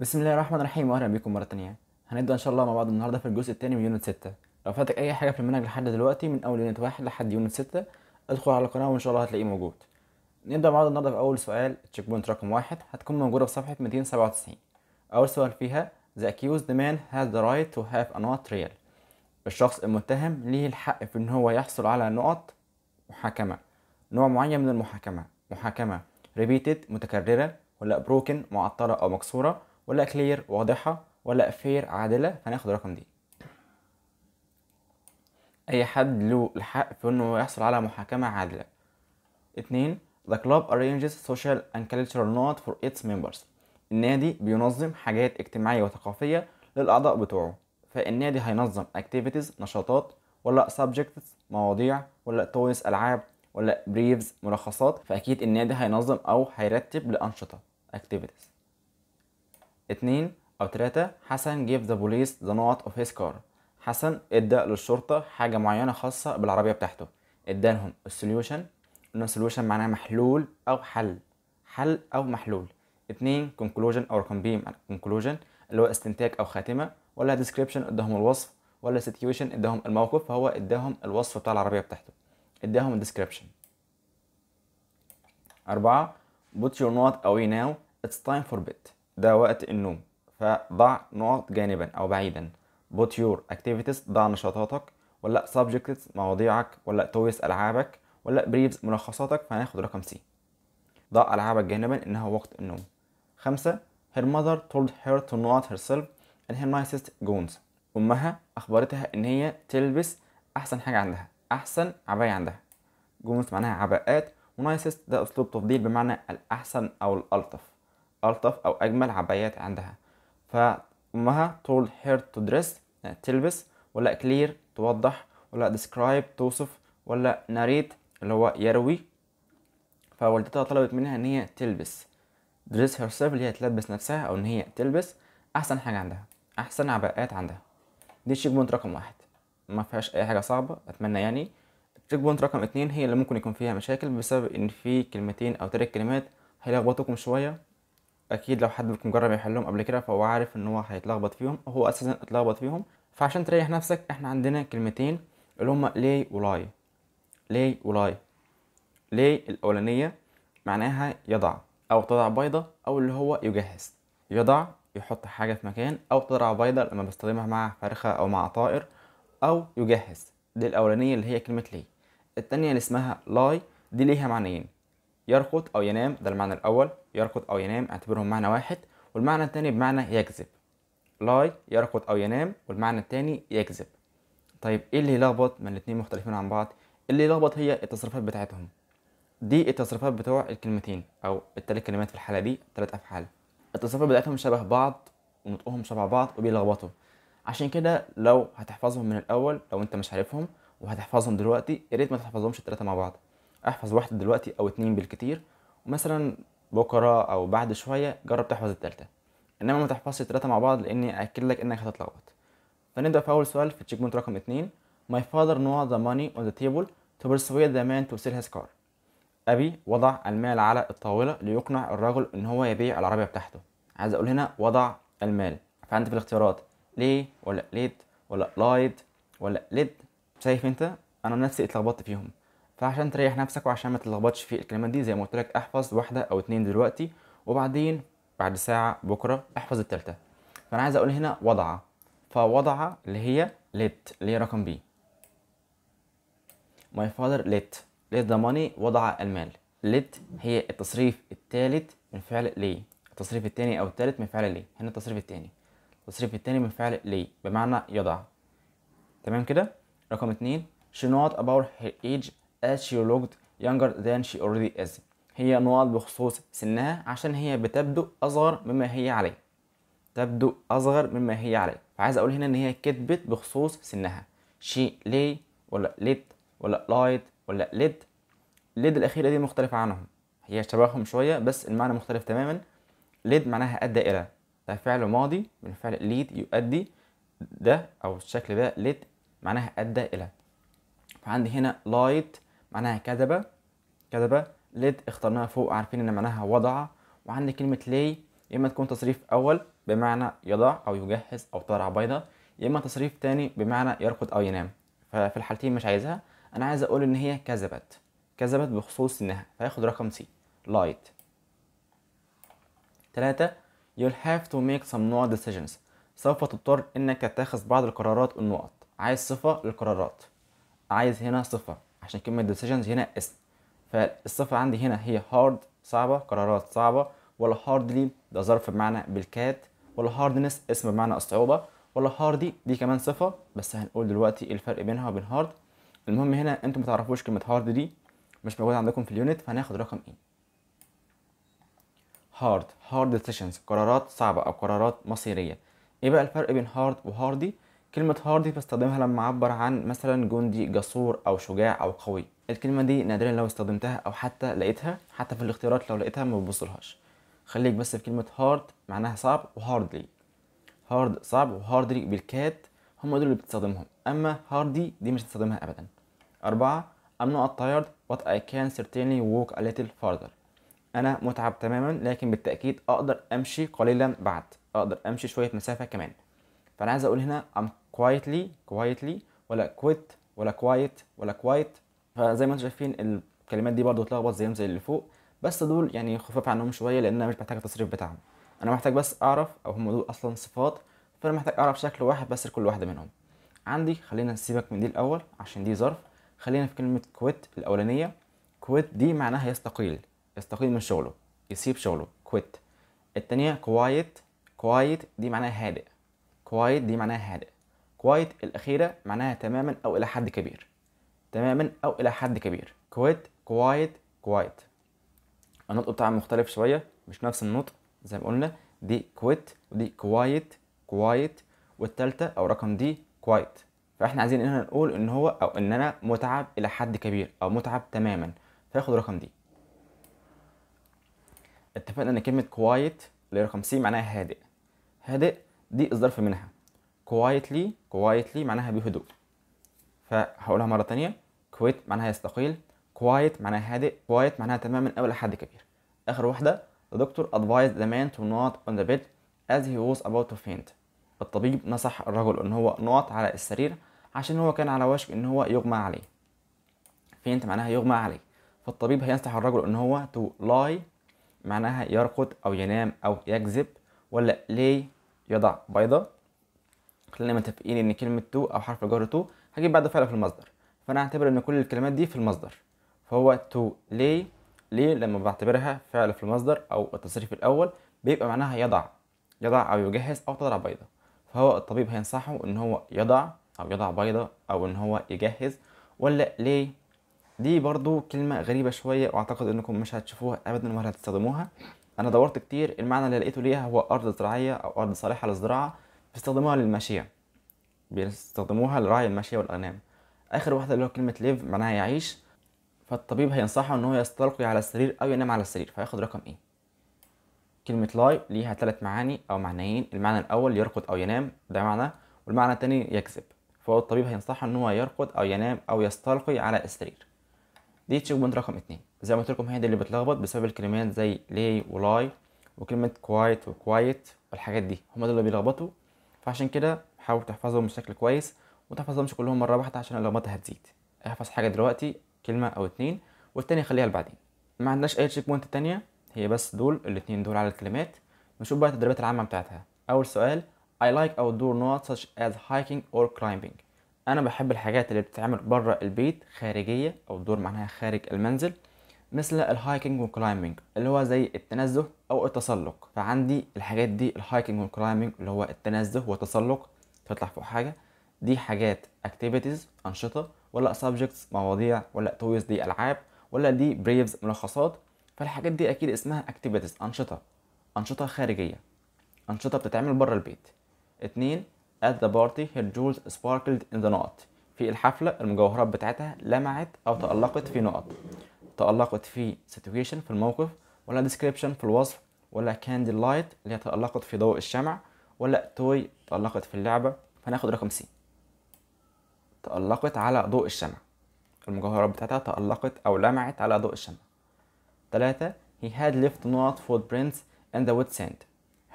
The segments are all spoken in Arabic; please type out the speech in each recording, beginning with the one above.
بسم الله الرحمن الرحيم واهلا بيكم مره تانية هنبدا ان شاء الله مع بعض النهارده في الجزء الثاني من يونت 6 لو فاتك اي حاجه في المنهج لحد دلوقتي من اول يونت 1 لحد يونت 6 ادخل على القناه وان شاء الله هتلاقيه موجود نبدا مع بعض النهارده في اول سؤال تشيك بوينت رقم واحد هتكون موجوده في صفحه 297 اول سؤال فيها the accused man has the right to have a نوت ريل الشخص المتهم ليه الحق في ان هو يحصل على نقط محاكمه نوع معين من المحاكمه محاكمه repeated متكرره ولا بروكن معطله او مكسوره ولا كلير واضحة ولا فير عادلة هناخد الرقم دي اي حد له الحق في انه يحصل على محاكمة عادلة اتنين The club arranges social and cultural night for its members النادي بينظم حاجات اجتماعية وثقافية للأعضاء بتوعه فالنادي هينظم activities نشاطات ولا subjects مواضيع ولا toys ألعاب ولا بريفز ملخصات فأكيد النادي هينظم أو هيرتب لأنشطة activities اتنين أو تلاتة حسن gave the police the note of his car حسن ادى للشرطة حاجة معينة خاصة بالعربية بتاعته ادالهم السوليوشن قلنا سوليوشن معناه محلول أو حل حل أو محلول اتنين conclusion أو can be conclusion اللي هو استنتاج أو خاتمة ولا description اداهم الوصف ولا situation اداهم الموقف فهو اداهم الوصف بتاع العربية بتاعته اداهم description أربعة put your note away now it's time for bed ده وقت النوم فضع نقط جانبا أو بعيدا put your activities ضع نشاطاتك ولا subjects مواضيعك ولا toys ألعابك ولا briefs ملخصاتك فهناخد رقم سي ضع ألعابك جانبا إنها وقت النوم خمسة her mother told her to not herself and her nicest gown أمها أخبرتها إن هي تلبس أحسن حاجة عندها أحسن عباية عندها جونز معناها عباءات ونايسست ده أسلوب تفضيل بمعنى الأحسن أو الألطف ألطف أو أجمل عبايات عندها فأمها told her to dress تلبس ولا clear توضح ولا describe توصف ولا narrate اللي هو يروي فوالدتها طلبت منها إن هي تلبس dress herself اللي هي تلبس نفسها أو إن هي تلبس أحسن حاجة عندها أحسن عباءات عندها دي تشيك بوينت رقم واحد ما فيهاش أي حاجة صعبة أتمنى يعني تشيك بوينت رقم اتنين هي اللي ممكن يكون فيها مشاكل بسبب إن في كلمتين أو تلات كلمات هيلخبطوكم شوية اكيد لو حد منكم جرب يحلهم قبل كده فهو عارف ان هو هيتلخبط فيهم هو اساسا اتلخبط فيهم فعشان تريح نفسك احنا عندنا كلمتين اللي هما لي ولاي لي ولاي لي الاولانيه معناها يضع او تضع بيضه او اللي هو يجهز يضع يحط حاجه في مكان او تضع بيضه لما بستخدمها مع فرخه او مع طائر او يجهز دي الاولانيه اللي هي كلمه لي التانية اللي اسمها لاي دي ليها معنيين يرقد أو ينام ده المعنى الأول يرقد أو ينام اعتبرهم معنى واحد والمعنى التاني بمعنى يكذب لاي يرقد أو ينام والمعنى التاني يكذب طيب إيه اللي يلخبط ما الاتنين مختلفين عن بعض اللي يلخبط هي التصريفات بتاعتهم دي التصريفات بتوع الكلمتين أو التلات كلمات في الحالة دي تلات أفعال التصريفات بتاعتهم شبه بعض ونطقهم شبه بعض وبيلخبطوا عشان كده لو هتحفظهم من الأول لو أنت مش عارفهم وهتحفظهم دلوقتي يا ريت ما تحفظهمش التلاتة مع بعض احفظ واحده دلوقتي او اتنين بالكتير ومثلا بكره او بعد شويه جرب تحفظ التالتة انما ما تحفظش التلاته مع بعض لاني اكد لك انك هتتلخبط فنبدا في اول سؤال في تشيك بوينت رقم اتنين My father نوع the money on the table to persuade the man to sell his car أبي وضع المال على الطاولة ليقنع الرجل إن هو يبيع العربية بتاعته عايز أقول هنا وضع المال فعندي في الاختيارات ليه ولا ليد ولا لايد ولا ليد شايف أنت أنا نفسي اتلخبطت فيهم فعشان تريح نفسك وعشان ما تتلخبطش في الكلمات دي زي ما قلت لك احفظ واحده او اتنين دلوقتي وبعدين بعد ساعه بكره احفظ التالتة فانا عايز اقول هنا وضع فوضع اللي هي let اللي هي رقم بي my father let let the money وضع المال let هي التصريف الثالث من فعل ليه التصريف الثاني او الثالث من فعل ليه هنا التصريف الثاني التصريف الثاني من فعل ليه بمعنى يضع تمام كده رقم اتنين she not about her age as she looked younger than she already is هي نقط بخصوص سنها عشان هي بتبدو أصغر مما هي عليه تبدو أصغر مما هي عليه فعايز أقول هنا إن هي كتبت بخصوص سنها she lay ولا lit ولا lied ولا lit lit الأخيرة دي مختلفة عنهم هي شبههم شوية بس المعنى مختلف تماما lit معناها أدى إلى ده فعل ماضي من فعل lead يؤدي ده أو الشكل ده lit معناها أدى إلى فعندي هنا light معناها كذبة كذبة ليد اخترناها فوق عارفين ان معناها وضع وعند كلمة لي يا اما تكون تصريف اول بمعنى يضع او يجهز او ترعى بيضة يا اما تصريف تاني بمعنى يرقد او ينام ففي الحالتين مش عايزها انا عايز اقول ان هي كذبت كذبت بخصوص انها فياخد رقم سي لايت تلاتة you'll have to make some نوع decisions سوف تضطر انك تتخذ بعض القرارات النقط عايز صفة للقرارات عايز هنا صفة عشان كلمة decisions هنا اسم فالصفة عندي هنا هي hard صعبة قرارات صعبة ولا hardly ده ظرف بمعنى بالكاد ولا hardness اسم بمعنى الصعوبة ولا hardy دي كمان صفة بس هنقول دلوقتي إيه الفرق بينها وبين hard المهم هنا انتم متعرفوش كلمة hard دي مش موجودة عندكم في اليونت فهناخد رقم ايه hard hard decisions قرارات صعبة أو قرارات مصيرية ايه بقى الفرق بين hard و hardy كلمة هاردي بستخدمها لما أعبر عن مثلا جندي جسور أو شجاع أو قوي الكلمة دي نادرا لو استخدمتها أو حتى لقيتها حتى في الاختيارات لو لقيتها ما ببصلهاش خليك بس في كلمة هارد معناها صعب وهاردلي هارد صعب وهاردلي بالكاد هم دول اللي بتستخدمهم أما هاردي دي مش هتستخدمها أبدا أربعة I'm not tired but I can certainly walk a little farther أنا متعب تماما لكن بالتأكيد أقدر أمشي قليلا بعد أقدر أمشي شوية مسافة كمان فأنا عايز أقول هنا I'm quietly quietly ولا quit ولا quiet ولا quiet فزي ما انتم شايفين الكلمات دي برضه اتلخبط زيهم زي اللي فوق بس دول يعني خفاف عنهم شويه لان انا مش محتاج التصريف بتاعهم انا محتاج بس اعرف او هم دول اصلا صفات فانا محتاج اعرف شكل واحد بس لكل واحده منهم عندي خلينا نسيبك من دي الاول عشان دي ظرف خلينا في كلمه كويت الاولانيه كويت دي معناها يستقيل يستقيل من شغله يسيب شغله كويت التانية كوايت كوايت دي معناها هادئ كوايت دي معناها هادئ كوايت الأخيرة معناها تماما أو إلى حد كبير تماما أو إلى حد كبير كويت كوايت كوايت النطق بتاعها مختلف شوية مش نفس النطق زي ما قلنا دي كويت ودي كوايت كوايت والتالتة أو رقم دي كوايت فاحنا عايزين هنا نقول ان هو او ان انا متعب الى حد كبير او متعب تماما فاخد رقم دي اتفقنا ان كلمه كوايت اللي رقم سي معناها هادئ هادئ دي الظرف منها quietly quietly معناها بهدوء فهقولها مرة تانية quit معناها يستقيل quiet معناها هادئ quiet معناها تماما او لحد كبير آخر واحدة the doctor advised the man to not on the bed as he was about to faint الطبيب نصح الرجل ان هو نقط على السرير عشان هو كان على وشك ان هو يغمى عليه faint معناها يغمى عليه فالطبيب هينصح الرجل ان هو تو لاي معناها يرقد او ينام او يكذب ولا لي يضع بيضة خلينا متفقين ان كلمه تو او حرف الجر تو هجيب بعده فعل في المصدر فانا هعتبر ان كل الكلمات دي في المصدر فهو تو ليه ليه لما بعتبرها فعل في المصدر او التصريف الاول بيبقى معناها يضع يضع او يجهز او تضع بيضه فهو الطبيب هينصحه ان هو يضع او يضع بيضه او ان هو يجهز ولا ليه دي برضو كلمه غريبه شويه واعتقد انكم مش هتشوفوها ابدا ولا هتستخدموها انا دورت كتير المعنى اللي لقيته ليها هو ارض زراعيه او ارض صالحه للزراعه بيستخدموها للماشية بيستخدموها لرعي الماشية والأغنام آخر واحدة اللي هو كلمة ليف معناها يعيش فالطبيب هينصحه إن هو يستلقي على السرير أو ينام على السرير فياخد رقم إيه كلمة لاي ليها ثلاث معاني أو معنيين المعنى الأول يرقد أو ينام ده معنى والمعنى التاني يكذب فهو الطبيب هينصحه إن هو يرقد أو ينام أو يستلقي على السرير دي تشيك بوينت رقم اتنين زي ما قلت لكم هي دي اللي بتلخبط بسبب الكلمات زي لي ولاي وكلمة كوايت وكوايت والحاجات دي هما دول اللي بيلخبطوا فعشان كده حاول تحفظهم بشكل كويس وتحفظهمش كلهم مره واحده عشان اللغمات هتزيد احفظ حاجه دلوقتي كلمه او اتنين والتانية خليها لبعدين ما عندناش اي تشيك بوينت تانية هي بس دول الاتنين دول على الكلمات نشوف بقى التدريبات العامه بتاعتها اول سؤال I like outdoor not such as hiking or climbing انا بحب الحاجات اللي بتتعمل بره البيت خارجيه او دور معناها خارج المنزل مثل الهايكنج والكلايمبنج اللي هو زي التنزه او التسلق فعندي الحاجات دي الهايكنج والكلايمنج اللي هو التنزه والتسلق تطلع فوق حاجه دي حاجات اكتيفيتيز انشطه ولا سبجكتس مواضيع ولا تويز دي العاب ولا دي بريفز ملخصات فالحاجات دي اكيد اسمها اكتيفيتيز انشطه انشطه خارجيه انشطه بتتعمل بره البيت اتنين at the party her jewels sparkled in the night في الحفلة المجوهرات بتاعتها لمعت أو تألقت في نقط تألقت في situation في الموقف ولا ديسكريبشن في الوصف ولا كاندي لايت اللي هي تألقت في ضوء الشمع ولا توي تألقت في اللعبة فناخد رقم سي تألقت على ضوء الشمع المجوهرات بتاعتها تألقت أو لمعت على ضوء الشمع تلاتة he had left not footprints in the wet sand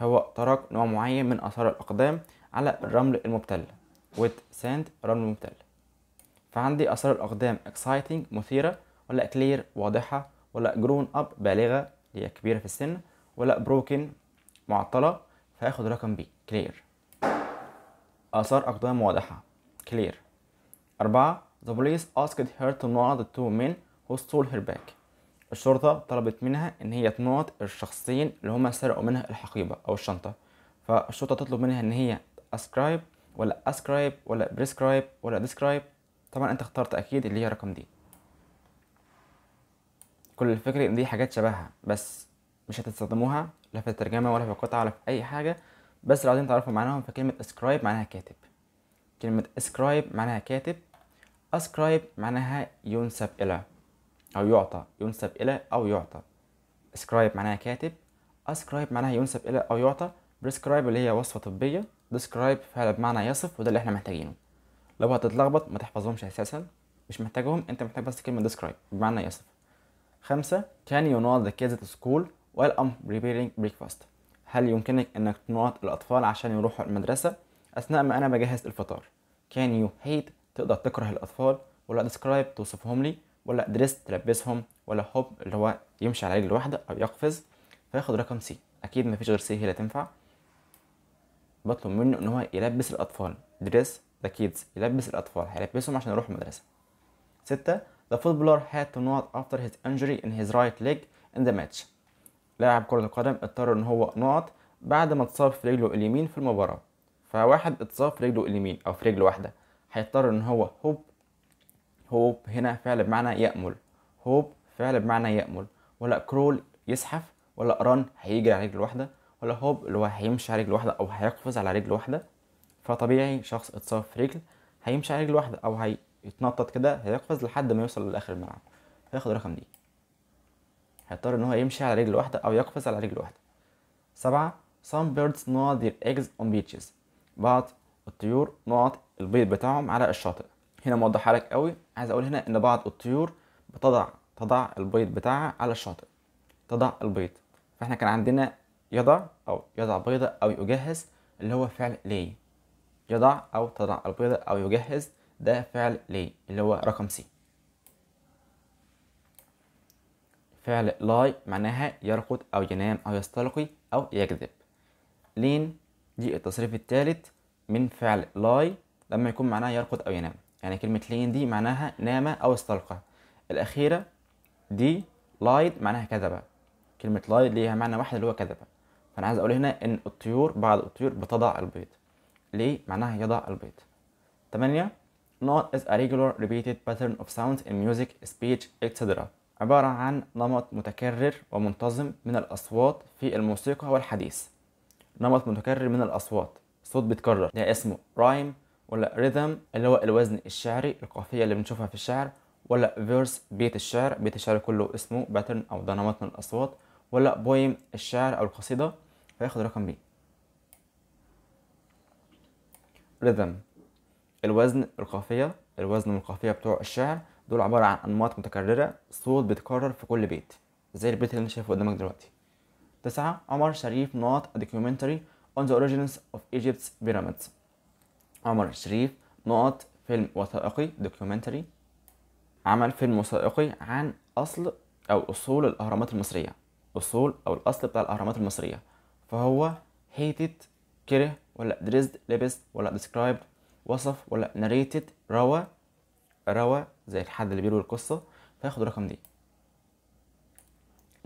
هو ترك نوع معين من آثار الأقدام على الرمل المبتل wet sand رمل مبتل فعندي آثار الأقدام exciting مثيرة ولا clear واضحة ولا grown up بالغة اللي هي كبيره في السن ولا بروكن معطله فهاخد رقم بي كلير آثار أقدام واضحة كلير أربعة The police asked her to not to two men who stole her bag الشرطة طلبت منها إن هي تنوط الشخصين اللي هما سرقوا منها الحقيبة أو الشنطة فالشرطة تطلب منها إن هي ascribe ولا ascribe ولا prescribe ولا describe طبعا أنت اخترت أكيد اللي هي رقم دي كل الفكرة ان دي حاجات شبهها بس مش هتستخدموها لا في الترجمه ولا في القطعه ولا في اي حاجه بس لو عايزين تعرفوا معناهم فكلمه اسكرايب معناها كاتب كلمه اسكرايب معناها كاتب اسكرايب معناها ينسب الى او يعطى ينسب الى او يعطى اسكرايب معناها كاتب اسكرايب معناها ينسب الى او يعطى بريسكرايب اللي هي وصفه طبيه ديسكرايب فعلا بمعنى يصف وده اللي احنا محتاجينه لو هتتلخبط ما تحفظهمش اساسا مش محتاجهم انت محتاج بس كلمه ديسكرايب بمعنى يصف خمسة كان you not the kids to school while I'm preparing breakfast هل يمكنك أنك تنوط الأطفال عشان يروحوا المدرسة أثناء ما أنا بجهز الفطار Can you hate تقدر تكره الأطفال ولا describe توصفهم لي ولا دريس تلبسهم ولا هوب اللي هو يمشي على رجل واحدة أو يقفز فياخد رقم سي أكيد مفيش غير سي هي اللي تنفع بطلب منه إن هو يلبس الأطفال دريس ذا كيدز يلبس الأطفال هيلبسهم عشان يروحوا المدرسة ستة The footballer had to nod after his injury in his right leg in the match. لاعب كرة القدم اضطر ان هو نقط بعد ما اتصاب في رجله اليمين في المباراة فواحد اتصاب في رجله اليمين او في رجل واحدة هيضطر ان هو هوب هوب هنا فعل بمعنى يأمل هوب فعل بمعنى يأمل ولا كرول يزحف ولا ران هيجري على رجل واحدة ولا هوب اللي هو هيمشي على رجل واحدة او هيقفز على رجل واحدة فطبيعي شخص اتصاب في رجل هيمشي على رجل واحدة او هي يتنطط كده هيقفز لحد ما يوصل لاخر الملعب هياخد الرقم دي هيضطر ان هو يمشي على رجل واحده او يقفز على رجل واحده سبعة some birds not their eggs on beaches بعض الطيور نقط البيض بتاعهم على الشاطئ هنا موضح لك قوي عايز اقول هنا ان بعض الطيور بتضع تضع البيض بتاعها على الشاطئ تضع البيض فاحنا كان عندنا يضع او يضع بيضة او يجهز اللي هو فعل ليه يضع او تضع البيضة او يجهز ده فعل لي اللي هو رقم سي فعل لاي معناها يرقد أو ينام أو يستلقي أو يكذب لين دي التصريف الثالث من فعل لاي لما يكون معناها يرقد أو ينام يعني كلمة لين دي معناها نام أو استلقى الأخيرة دي لايد معناها كذبة كلمة لايد ليها معنى واحد اللي هو كذبة فأنا عايز أقول هنا إن الطيور بعض الطيور بتضع البيض ليه معناها يضع البيض تمانية not as a regular repeated pattern of sounds in music, speech, etc. عبارة عن نمط متكرر ومنتظم من الأصوات في الموسيقى والحديث نمط متكرر من الأصوات صوت بيتكرر ده يعني اسمه رايم ولا rhythm اللي هو الوزن الشعري القافية اللي بنشوفها في الشعر ولا فيرس بيت الشعر بيت الشعر كله اسمه باترن أو ده نمط من الأصوات ولا بويم الشعر أو القصيدة فياخد رقم ب rhythm الوزن القافية الوزن والقافية بتوع الشعر دول عبارة عن أنماط متكررة صوت بيتكرر في كل بيت زي البيت اللي أنت شايفه قدامك دلوقتي تسعة عمر شريف ناط a documentary on the origins of Egypt's pyramids عمر شريف ناط فيلم وثائقي documentary عمل فيلم وثائقي عن أصل أو أصول الأهرامات المصرية أصول أو الأصل بتاع الأهرامات المصرية فهو hated كره ولا دريزد لبس ولا described وصف ولا narrated روى روى زي الحد اللي بيروي القصة فياخد الرقم دي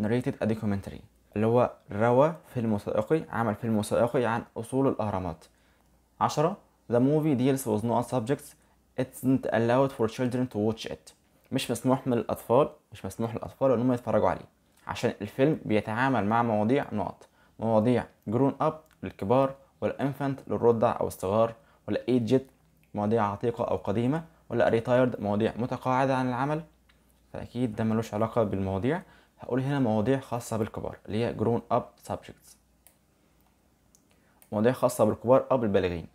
narrated a documentary اللي هو روى فيلم وثائقي عمل فيلم وثائقي عن أصول الأهرامات عشرة The movie deals with no subjects it's not allowed for children to watch it مش مسموح من الأطفال مش مسموح للأطفال إنهم يتفرجوا عليه عشان الفيلم بيتعامل مع مواضيع نقط مواضيع جرون أب للكبار والإنفانت للرضع أو الصغار ولا ايجد مواضيع عتيقة أو قديمة ولا ريتايرد مواضيع متقاعدة عن العمل فأكيد ده ملوش علاقة بالمواضيع هقول هنا مواضيع خاصة بالكبار اللي هي جرون أب subjects مواضيع خاصة بالكبار أو بالبالغين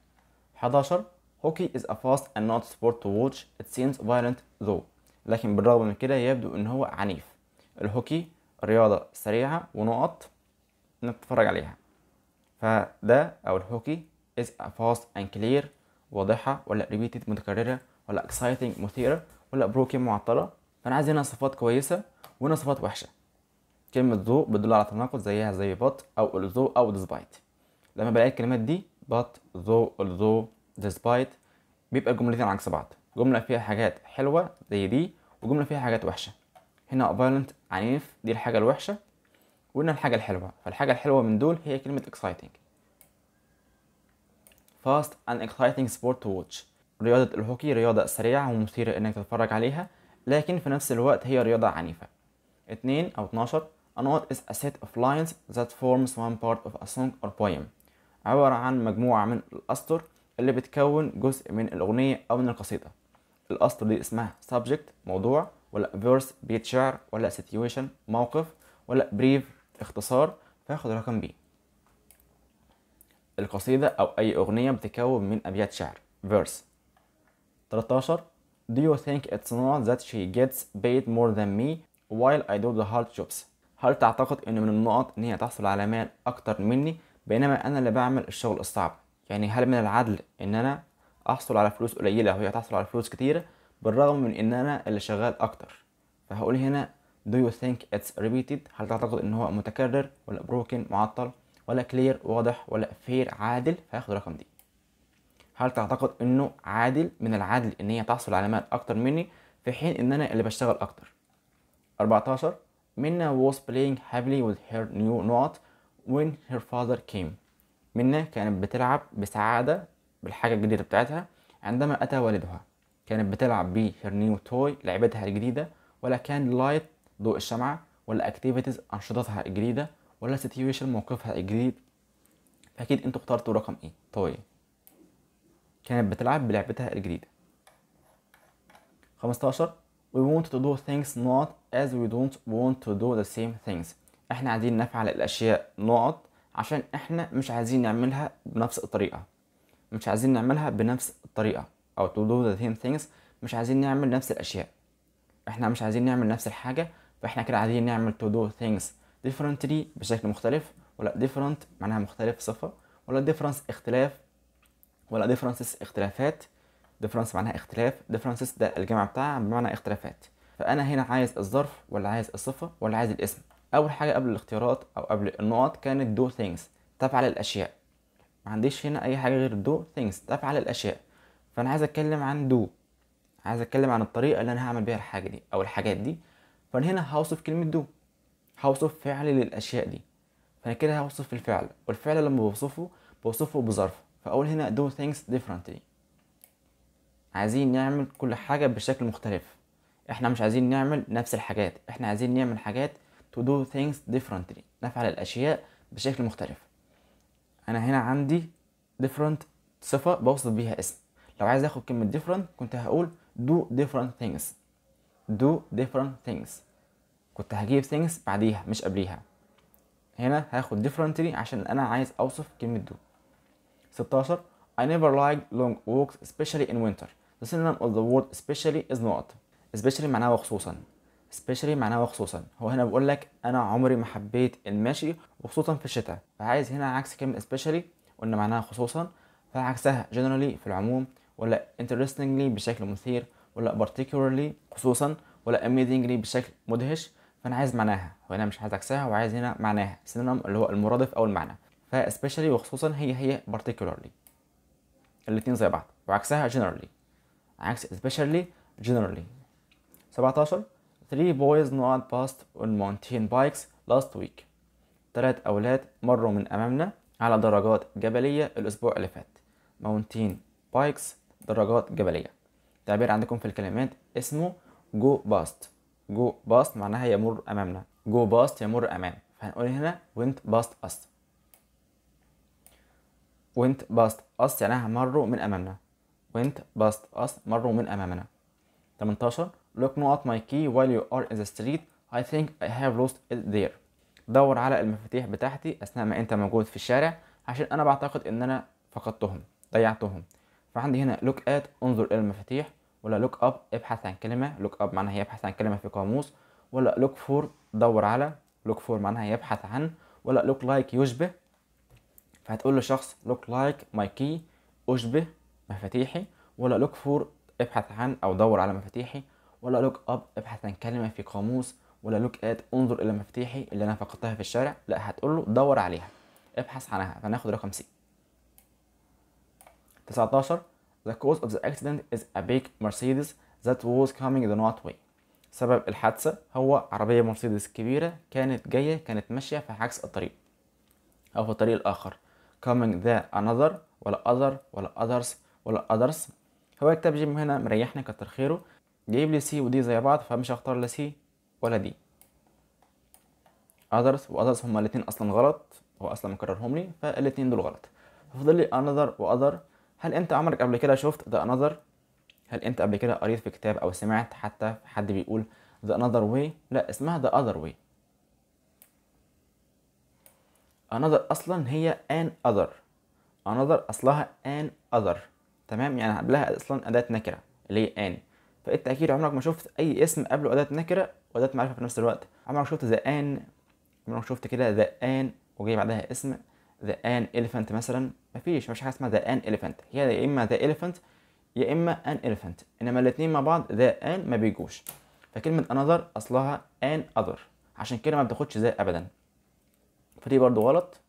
11 هوكي is a fast and not sport to watch it seems violent though لكن بالرغم من كده يبدو ان هو عنيف الهوكي رياضة سريعة ونقط نتفرج عليها فده او الهوكي is fast and clear واضحه ولا repeated متكرره ولا exciting مثيره ولا broken معطله فانا عايز هنا صفات كويسه وهنا صفات وحشه كلمه ذو بتدل على تناقض زيها زي بط او الذو او despite لما بلاقي الكلمات دي بط ذو الذو despite بيبقى الجملتين عكس بعض جمله فيها حاجات حلوه زي دي وجمله فيها حاجات وحشه هنا فايلنت عنيف دي الحاجه الوحشه وهنا الحاجه الحلوه فالحاجه الحلوه من دول هي كلمه exciting fast and exciting sport to watch رياضة الهوكي رياضة سريعة ومثيرة انك تتفرج عليها لكن في نفس الوقت هي رياضة عنيفة 2 أو 12 A note is a set of lines that forms one part of a song or poem عبارة عن مجموعة من الأسطر اللي بتكون جزء من الأغنية أو من القصيدة الأسطر دي اسمها subject موضوع ولا verse بيت شعر ولا situation موقف ولا brief اختصار فاخد رقم بيه القصيدة أو أي أغنية بتكون من أبيات شعر verse 13 Do you think it's not that she gets paid more than me while I do the hard jobs هل تعتقد إن من النقط إن هي تحصل على مال أكتر مني بينما أنا اللي بعمل الشغل الصعب يعني هل من العدل إن أنا أحصل على فلوس قليلة وهي تحصل على فلوس كتيرة بالرغم من إن أنا اللي شغال أكتر فهقول هنا Do you think it's repeated هل تعتقد إن هو متكرر ولا broken معطل ولا كلير واضح ولا فير عادل هاخد الرقم دي هل تعتقد انه عادل من العادل ان هي تحصل على مال اكتر مني في حين ان انا اللي بشتغل اكتر 14 منا was playing heavily with her new note when her father came منا كانت بتلعب بسعادة بالحاجة الجديدة بتاعتها عندما أتى والدها كانت بتلعب بـ her new toy لعبتها الجديدة ولا كان لايت ضوء الشمعة ولا activities أنشطتها الجديدة ولا سيتويشن موقفها جديد فاكيد انتوا اخترتوا رقم ايه طويل كانت بتلعب بلعبتها الجديدة 15 we want to do things not as we don't want to do the same things احنا عايزين نفعل الاشياء not عشان احنا مش عايزين نعملها بنفس الطريقة مش عايزين نعملها بنفس الطريقة او to do the same things مش عايزين نعمل نفس الاشياء احنا مش عايزين نعمل نفس الحاجة فاحنا كده عايزين نعمل to do things differently بشكل مختلف ولا different معناها مختلف صفة ولا difference اختلاف ولا differences اختلافات difference معناها اختلاف ديفرنسز ده الجمع بتاعها بمعنى اختلافات فأنا هنا عايز الظرف ولا عايز الصفة ولا عايز الاسم أول حاجة قبل الاختيارات أو قبل النقط كانت do things تفعل الأشياء ما عنديش هنا أي حاجة غير do things تفعل الأشياء فأنا عايز أتكلم عن do عايز أتكلم عن الطريقة اللي أنا هعمل بيها الحاجة دي أو الحاجات دي فأنا هنا هوصف كلمة do هوصف فعل للأشياء دي فأنا كده هوصف الفعل والفعل لما بوصفه بوصفه بظرف فأقول هنا do things differently عايزين نعمل كل حاجة بشكل مختلف احنا مش عايزين نعمل نفس الحاجات احنا عايزين نعمل حاجات to do things differently نفعل الأشياء بشكل مختلف أنا هنا عندي different صفة بوصف بيها اسم لو عايز اخد كلمة different كنت هقول do different things do different things كنت هجيب things بعديها مش قبليها هنا هاخد differently عشان انا عايز اوصف كلمة do 16 I never liked long walks especially in winter the synonym of the word especially is not especially معناها وخصوصا especially معناها وخصوصا هو هنا بيقول لك انا عمري ما حبيت المشي وخصوصا في الشتاء فعايز هنا عكس كلمة especially قلنا معناها خصوصا فعكسها generally في العموم ولا interestingly بشكل مثير ولا particularly خصوصا ولا amazingly بشكل مدهش فانا عايز معناها وهنا مش عايز عكسها وعايز هنا معناها سينونيم اللي هو المرادف او المعنى فسبيشالي وخصوصا هي هي بارتيكولارلي الاثنين زي بعض وعكسها جنرالي عكس especially جنرالي 17 three boys not passed on mountain bikes last week تلات أولاد مروا من أمامنا على دراجات جبلية الأسبوع اللي فات mountain bikes دراجات جبلية تعبير عندكم في الكلمات اسمه go past جو باست معناها يمر امامنا جو باست يمر امام فهنقول هنا went باست us went باست us يعني مروا من امامنا went باست us مروا من امامنا 18 look not at my key while you are in the street I think I have lost it there دور على المفاتيح بتاعتي اثناء ما انت موجود في الشارع عشان انا بعتقد ان انا فقدتهم ضيعتهم فعندي هنا look at انظر الى المفاتيح ولا لوك اب ابحث عن كلمه لوك اب معناها يبحث عن كلمه في قاموس ولا لوك فور دور على لوك فور معناها يبحث عن ولا لوك لايك يشبه فهتقول لشخص لوك لايك ماي كي اشبه مفاتيحي ولا لوك فور ابحث عن او دور على مفاتيحي ولا لوك اب ابحث عن كلمه في قاموس ولا لوك ات انظر الى مفاتيحي اللي انا فقدتها في الشارع لا هتقول له دور عليها ابحث عنها فناخد رقم سي 19 The cause of the accident is a big Mercedes that was coming the north way. سبب الحادثة هو عربية مرسيدس كبيرة كانت جاية كانت ماشية في عكس الطريق أو في الطريق الآخر coming the another ولا other ولا others ولا others هو الترجم هنا مريحني كتر خيره جايب لي سي ودي زي بعض فمش هختار لا سي ولا دي others others هما الاتنين اصلا غلط هو اصلا مكررهم لي فالاتنين دول غلط ففضل لي another other هل انت عمرك قبل كده شفت ذا انذر هل انت قبل كده قريت في كتاب او سمعت حتى حد بيقول ذا انذر واي لا اسمها ذا اذر واي another اصلا هي an other another اصلها an other تمام يعني قبلها اصلا اداه نكره اللي هي an اكيد عمرك ما شفت اي اسم قبله اداه نكره واداه معرفه في نفس الوقت عمرك شفت ذا an عمرك شفت كده ذا an وجاي بعدها اسم ذا an elephant مثلا مفيش مفيش حاجه اسمها ذا ان اليفنت هي يا اما ذا اليفنت يا اما ان اليفنت انما الاثنين مع بعض ذا ان ما بيجوش فكلمه انذر اصلها ان اذر عشان كده ما بتاخدش ذا ابدا فدي برضو غلط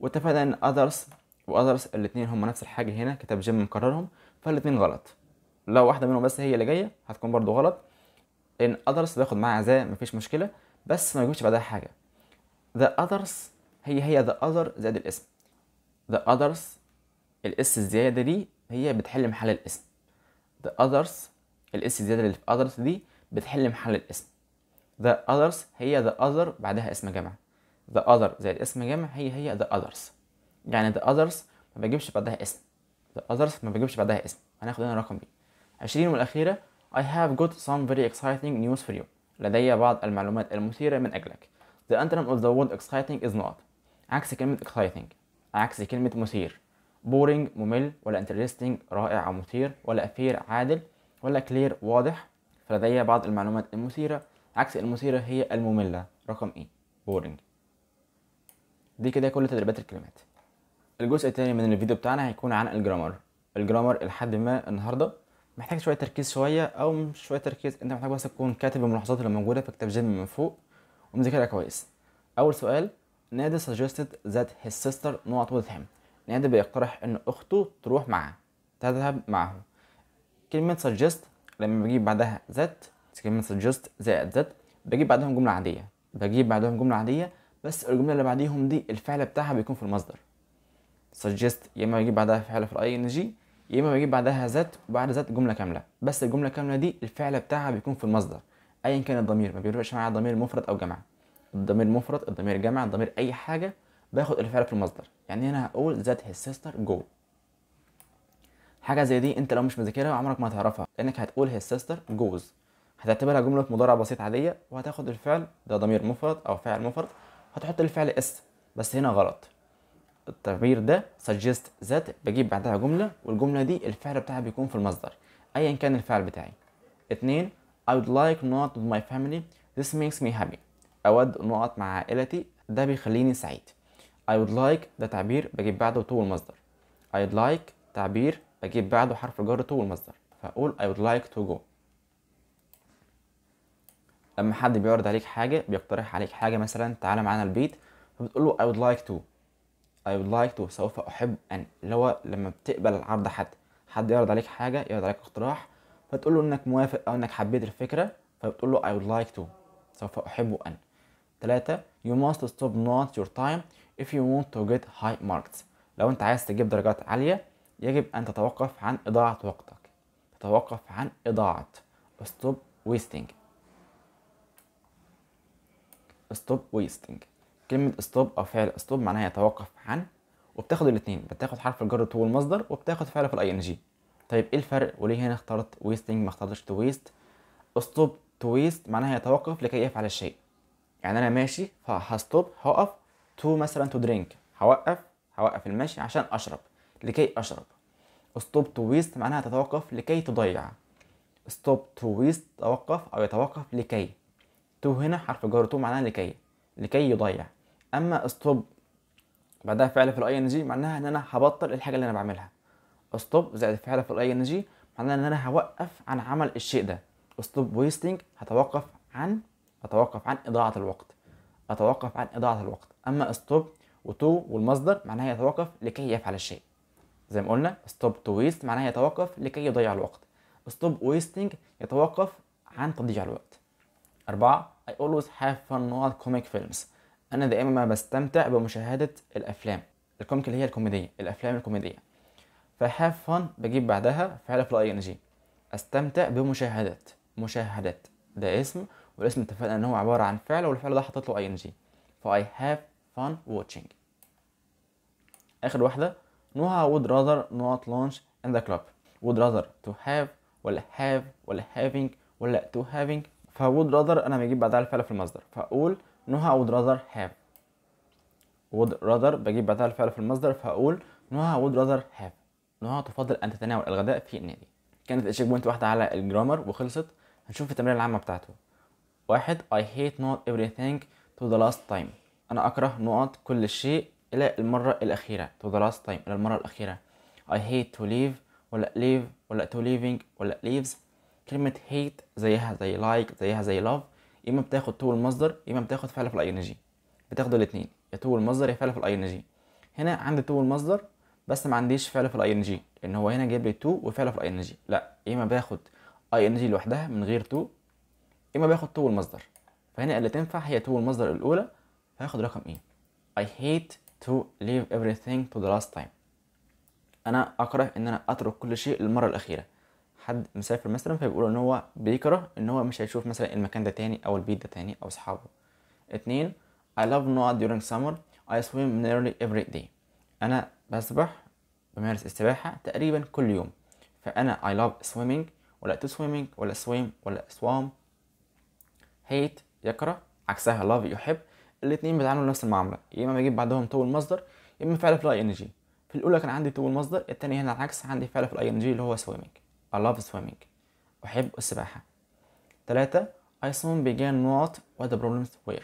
واتفقنا ان اذرز واذرز الاثنين هم نفس الحاجه هنا كتاب جيم مكررهم فالاثنين غلط لو واحده منهم بس هي اللي جايه هتكون برضو غلط ان اذرز باخد معاها ذا مفيش مشكله بس ما يجيبش بعدها حاجه ذا اذرز هي هي ذا اذر زائد الاسم the others الاس الزياده دي هي بتحل محل الاسم the others الاس الزياده اللي في others دي بتحل محل الاسم the others هي the other بعدها اسم جمع the other زي الاسم جمع هي هي the others يعني the others ما بجيبش بعدها اسم the others ما بجيبش بعدها اسم هناخد هنا الرقم دي 20 والاخيره I have got some very exciting news for you لدي بعض المعلومات المثيره من اجلك the anthem of the word exciting is not عكس كلمه exciting عكس كلمة مثير بورينج ممل ولا انترستنج رائع أو مثير ولا أفير عادل ولا كلير واضح فلدي بعض المعلومات المثيرة عكس المثيرة هي المملة رقم إيه e، بورينج دي كده كل تدريبات الكلمات الجزء الثاني من الفيديو بتاعنا هيكون عن الجرامر الجرامر لحد ما النهارده محتاج شويه تركيز شويه او مش شويه تركيز انت محتاج بس تكون كاتب الملاحظات اللي موجوده في كتاب جيم من فوق ومذاكرها كويس اول سؤال نادر suggested that his sister not with him نادر بيقترح ان اخته تروح معاه تذهب معه كلمة suggest لما بجيب بعدها that كلمة suggest زائد that بجيب بعدهم جملة عادية بجيب بعدهم جملة عادية بس الجملة اللي بعديهم دي الفعل بتاعها بيكون في المصدر suggest يا اما بجيب بعدها فعل في الاي ان جي يا اما بجيب بعدها ذات وبعد ذات جمله كامله بس الجمله كامله دي الفعل بتاعها بيكون في المصدر ايا كان الضمير ما بيفرقش معايا ضمير مفرد او جماعه الضمير مفرد الضمير جمع الضمير اي حاجه باخد الفعل في المصدر يعني هنا هقول ذات هي سيستر جو حاجه زي دي انت لو مش مذاكرها عمرك ما هتعرفها لانك هتقول هي سيستر جوز هتعتبرها جمله مضارع بسيط عاديه وهتاخد الفعل ده ضمير مفرد او فاعل مفرد هتحط الفعل اس بس هنا غلط التعبير ده سجست ذات بجيب بعدها جمله والجمله دي الفعل بتاعها بيكون في المصدر ايا كان الفعل بتاعي اتنين I would like not my family this makes me happy أود أن أقعد مع عائلتي ده بيخليني سعيد I would like ده تعبير بجيب بعده طول المصدر I'd like تعبير بجيب بعده حرف الجر طول المصدر فأقول I would like to go لما حد بيعرض عليك حاجة بيقترح عليك حاجة مثلا تعالى معانا البيت فبتقول له I would like to I would like to سوف أحب أن اللي هو لما بتقبل عرض حد حد يعرض عليك حاجة يعرض عليك اقتراح فتقول له إنك موافق أو إنك حبيت الفكرة فبتقول له I would like to سوف أحب أن 3 you must stop not your time if you want to get high marks لو انت عايز تجيب درجات عالية يجب ان تتوقف عن اضاعة وقتك تتوقف عن اضاعة stop wasting stop wasting كلمة stop او فعل stop معناها يتوقف عن وبتاخد الاتنين بتاخد حرف الجر طول المصدر وبتاخد فعل في الاي ان جي طيب ايه الفرق وليه هنا اخترت wasting ما اخترتش to waste stop to waste معناها يتوقف لكي يفعل الشيء يعني انا ماشي فهستوب هقف تو مثلا تو درينك هوقف هوقف المشي عشان اشرب لكي اشرب ستوب تو ويست معناها تتوقف لكي تضيع ستوب تو ويست توقف او يتوقف لكي تو هنا حرف جر تو معناها لكي لكي يضيع اما ستوب بعدها فعل في الاي ان جي معناها ان انا هبطل الحاجه اللي انا بعملها ستوب زائد فعل في الاي ان جي معناها ان انا هوقف عن عمل الشيء ده ستوب ويستنج هتوقف عن اتوقف عن اضاعه الوقت اتوقف عن اضاعه الوقت اما و وتو والمصدر معناها يتوقف لكي يفعل الشيء زي ما قلنا ستوب تو ويست معناها يتوقف لكي يضيع الوقت ستوب ويستنج يتوقف عن تضييع الوقت أربعة I always have fun with comic films أنا دائما ما بستمتع بمشاهدة الأفلام الكوميك اللي هي الكوميدية الأفلام الكوميدية ف have fun بجيب بعدها فعل في الـ ING استمتع بمشاهدة مشاهدة ده اسم والاسم اتفقنا ان هو عباره عن فعل والفعل ده حطيت له اي ان جي فاي هاف فان واتشينج اخر واحده نوها would rather not launch in the club would rather to have ولا have ولا having ولا to having ف would rather انا بجيب بعدها الفعل في المصدر فاقول نوها would rather have would rather بجيب بعدها الفعل في المصدر فاقول نوها would rather have نوها تفضل ان تتناول الغداء في النادي كانت التشيك بوينت واحده على الجرامر وخلصت هنشوف التمرين العامه بتاعته واحد I hate not everything to the last time أنا أكره نقط كل شيء إلى المرة الأخيرة to the last time إلى المرة الأخيرة I hate to leave ولا leave ولا to leaving ولا leaves كلمة hate زيها زي like زيها زي love يا إما بتاخد to المصدر يا إما بتاخد فعل في الأي بتاخدوا الاتنين يا to المصدر يا فعل في الأي هنا عندي to المصدر بس ما عنديش فعل في الاي لأن هو هنا جايب لي to وفعل في الاي لا يا إما باخد اي ان جي لوحدها من غير to اما باخد تو المصدر فهنا اللي تنفع هي تو المصدر الاولى هاخد رقم ايه I hate to leave everything to the last time انا اكره ان انا اترك كل شيء للمره الاخيره حد مسافر مثلا فبيقول ان هو بيكره ان هو مش هيشوف مثلا المكان ده تاني او البيت ده تاني او اصحابه اتنين I love not during summer I swim nearly every day انا بسبح بمارس السباحه تقريبا كل يوم فانا I love swimming ولا to swimming ولا swim ولا swam هيت يكره عكسها لاف يحب الاثنين بيتعاملوا نفس المعامله يا اما بجيب بعدهم تو المصدر يا اما فعل في الاي ان جي في الاولى كان عندي تو المصدر الثانيه هنا العكس عندي فعل في الاي ان جي اللي هو سويمنج I love swimming أحب السباحة ثلاثة I soon began not what the problems were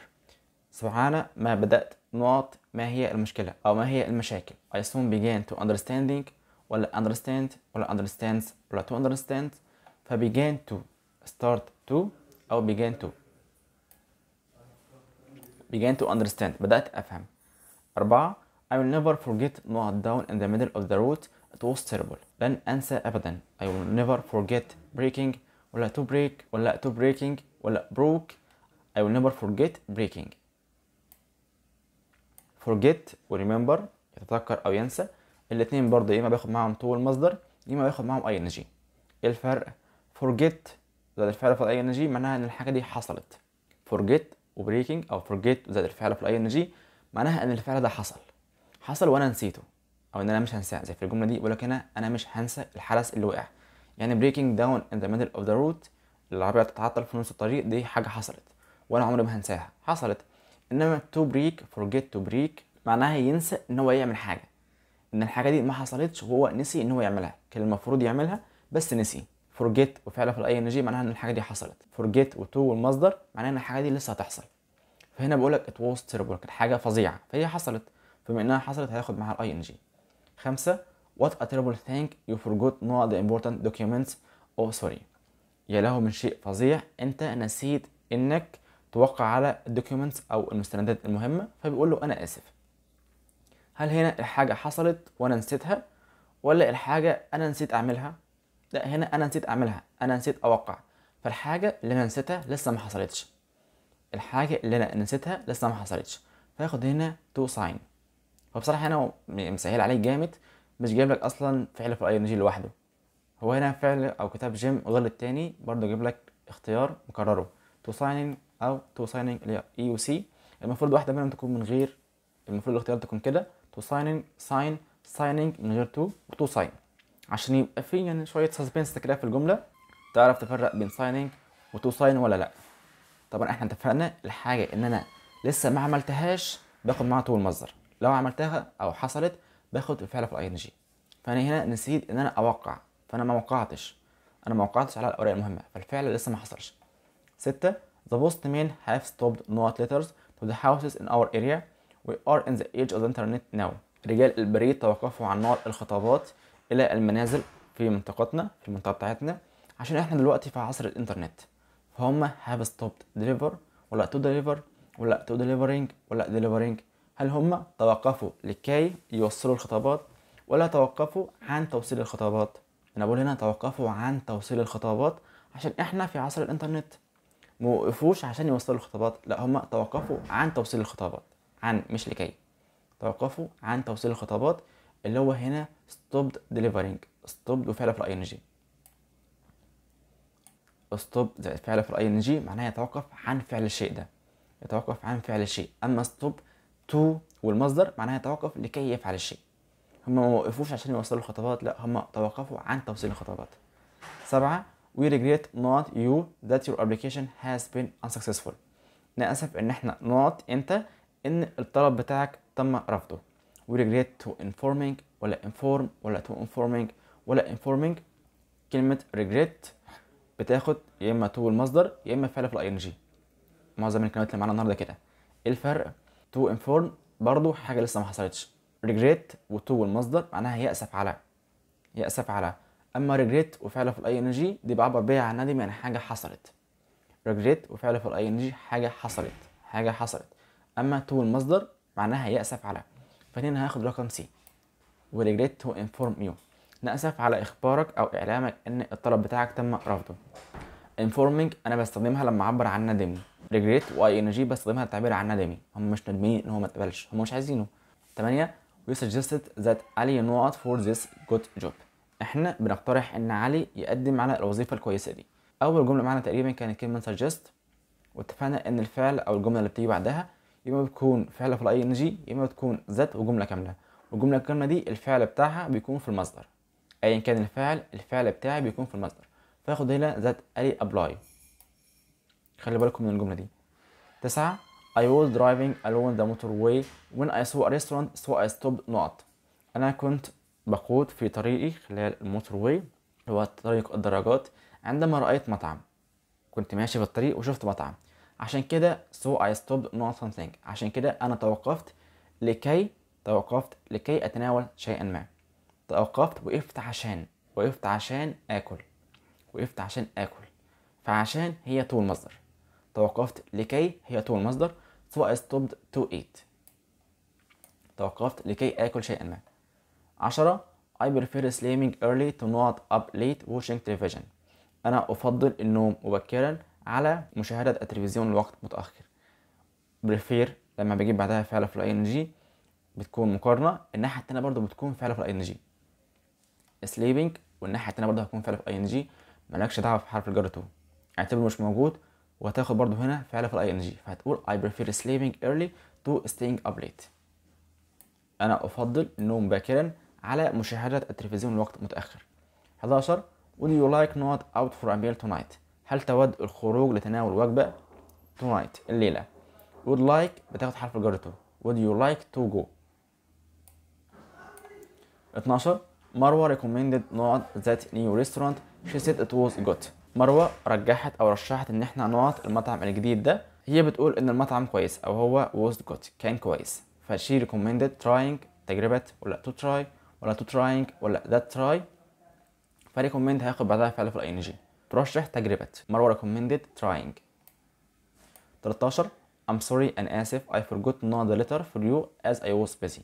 سبحان ما بدأت not ما هي المشكلة أو ما هي المشاكل I soon began to understanding ولا understand ولا understands ولا to understand فbegan to start to أو began to began to understand بدأت أفهم أربعة I will never forget not down in the middle of the road it was terrible لن أنسى أبدا I will never forget breaking ولا to break ولا to breaking ولا broke I will never forget breaking forget و remember يتذكر أو ينسى الاتنين برضه يا إما بياخد معاهم طول المصدر يا إما بياخد معاهم ing إيه الفرق forget زائد الفعل فاضل ing معناها إن الحاجة دي حصلت forget وبريكنج او فورجيت زائد الفعل في الاي ان جي معناها ان الفعل ده حصل حصل وانا نسيته او ان انا مش هنساه زي في الجمله دي بيقول لك هنا انا مش هنسى الحدث اللي وقع يعني بريكنج داون ان ذا ميدل اوف ذا روت العربيه تتعطل في نص الطريق دي حاجه حصلت وانا عمري ما هنساها حصلت انما تو بريك فورجيت تو بريك معناها ينسى ان هو يعمل حاجه ان الحاجه دي ما حصلتش وهو نسي ان هو يعملها كان المفروض يعملها بس نسي forget وفعل في الاي ان جي معناها ان الحاجه دي حصلت forget وتو والمصدر معناها ان الحاجه دي لسه هتحصل فهنا بقول لك it was terrible كانت حاجه فظيعه فهي حصلت فبما انها حصلت هياخد معاها الاي ان جي خمسة what a terrible thing you forgot نو the important documents oh sorry يا له من شيء فظيع انت نسيت انك توقع على الدوكيومنتس او المستندات المهمه فبيقول له انا اسف هل هنا الحاجه حصلت وانا نسيتها ولا الحاجه انا نسيت اعملها لا هنا انا نسيت اعملها انا نسيت اوقع فالحاجه اللي انا نسيتها لسه ما حصلتش الحاجه اللي انا نسيتها لسه ما حصلتش فاخد هنا تو ساين فبصراحه هنا مسهل عليك جامد مش جايب لك اصلا فعل في الاي لوحده هو هنا فعل او كتاب جيم غير التاني برضه جايب لك اختيار مكرره تو ساينينج او تو ساينينج اللي هي اي يو سي المفروض واحده منهم تكون من غير المفروض الاختيار تكون كده تو ساينينج ساين ساينينج من غير تو وتو ساين عشان يبقى في يعني شويه سسبنس كده في الجمله تعرف تفرق بين سايننج وتو ساين ولا لا طبعا احنا اتفقنا الحاجه ان انا لسه ما عملتهاش باخد معاها طول المصدر لو عملتها او حصلت باخد الفعل في الاي ان جي فانا هنا نسيت ان انا اوقع فانا ما وقعتش انا ما وقعتش على الاوراق المهمه فالفعل لسه ما حصلش ستة The postmen have stopped not letters to the houses in our area. We are in the age of the internet now. رجال البريد توقفوا عن نار الخطابات الى المنازل في منطقتنا في المنطقه بتاعتنا عشان احنا دلوقتي في عصر الانترنت فهم هاف ستوبد ديليفر ولا تو ديليفر ولا تو ديليفرينج ولا ديليفرينج هل هم توقفوا لكي يوصلوا الخطابات ولا توقفوا عن توصيل الخطابات انا بقول هنا توقفوا عن توصيل الخطابات عشان احنا في عصر الانترنت موقفوش عشان يوصلوا الخطابات لا هم توقفوا عن توصيل الخطابات عن مش لكي توقفوا عن توصيل الخطابات اللي هو هنا stopped delivering stopped وفعل في ing stop زائد فعل في ing معناها يتوقف عن فعل الشيء ده يتوقف عن فعل الشيء اما stop to والمصدر معناها يتوقف لكي يفعل الشيء هما ما وقفوش عشان يوصلوا الخطابات لا هما توقفوا عن توصيل الخطابات سبعة we regret not you that your application has been unsuccessful نأسف ان احنا not انت ان الطلب بتاعك تم رفضه regret to informing ولا inform ولا to informing ولا informing كلمة regret بتاخد يا اما to المصدر يا اما فعل في الاي ان جي معظم الكلمات اللي معانا النهارده كده ايه الفرق to inform برضو حاجة لسه ما حصلتش regret و to المصدر معناها يأسف على يأسف على اما regret وفعل في الاي ان جي دي بعبر بيها عن ندم يعني حاجة حصلت regret وفعل في الاي ان جي حاجة حصلت حاجة حصلت اما to المصدر معناها يأسف على فهنا هاخد رقم سي regret تو انفورم يو نأسف على إخبارك أو إعلامك إن الطلب بتاعك تم رفضه informing أنا بستخدمها لما أعبر عن ندمي regret و ing بستخدمها للتعبير عن ندمي هم مش ندمين إن هو ما اتقبلش هم مش عايزينه 8 we suggested that علي not for this good job إحنا بنقترح إن علي يقدم على الوظيفة الكويسة دي أول جملة معانا تقريبا كانت كلمة suggest واتفقنا إن الفعل أو الجملة اللي بتيجي بعدها يا اما بتكون فعل في الاي ان جي يا اما بتكون ذات وجمله كامله والجمله الكامله دي الفعل بتاعها بيكون في المصدر ايا كان الفعل الفعل بتاعي بيكون في المصدر فاخد هنا ذات الي ابلاي خلي بالكم من الجمله دي تسعة I was driving along the motorway when I saw a restaurant so I stopped not أنا كنت بقود في طريقي خلال الموتورواي هو طريق الدراجات عندما رأيت مطعم كنت ماشي في الطريق وشفت مطعم عشان كده so I stopped not something عشان كده أنا توقفت لكي توقفت لكي أتناول شيئا ما توقفت وقفت عشان وقفت عشان آكل وقفت عشان آكل فعشان هي طول مصدر توقفت لكي هي طول مصدر so I stopped to eat توقفت لكي آكل شيئا ما عشرة I prefer sleeping early to not up late watching television أنا أفضل النوم مبكرا على مشاهدة التلفزيون لوقت متأخر بريفير لما بجيب بعدها فعل في الاي ان جي بتكون مقارنة الناحية التانية برضه بتكون فعل في الاي ان جي sleeping والناحية التانية برضه هتكون فعل في الاي ان جي مالكش دعوة في حرف الجر تو اعتبره مش موجود وهتاخد برضه هنا فعل في الاي ان جي فهتقول I prefer sleeping early to staying up late انا افضل النوم باكرا على مشاهدة التلفزيون لوقت متأخر 11 Would you like not out for a meal tonight هل تود الخروج لتناول وجبة tonight الليلة would like بتاخد حرف الجر تو would you like to go 12 مروة recommended نقعد that new restaurant she said it was good مروة رجحت أو رشحت إن إحنا نقعد المطعم الجديد ده هي بتقول إن المطعم كويس أو هو was good كان كويس ف she recommended trying تجربة ولا to try ولا to trying ولا that try فريكومند هياخد بعدها فعل في ال ing ترشح تجربة مروة recommended trying 13 I'm sorry and آسف I forgot not the letter for you as I was busy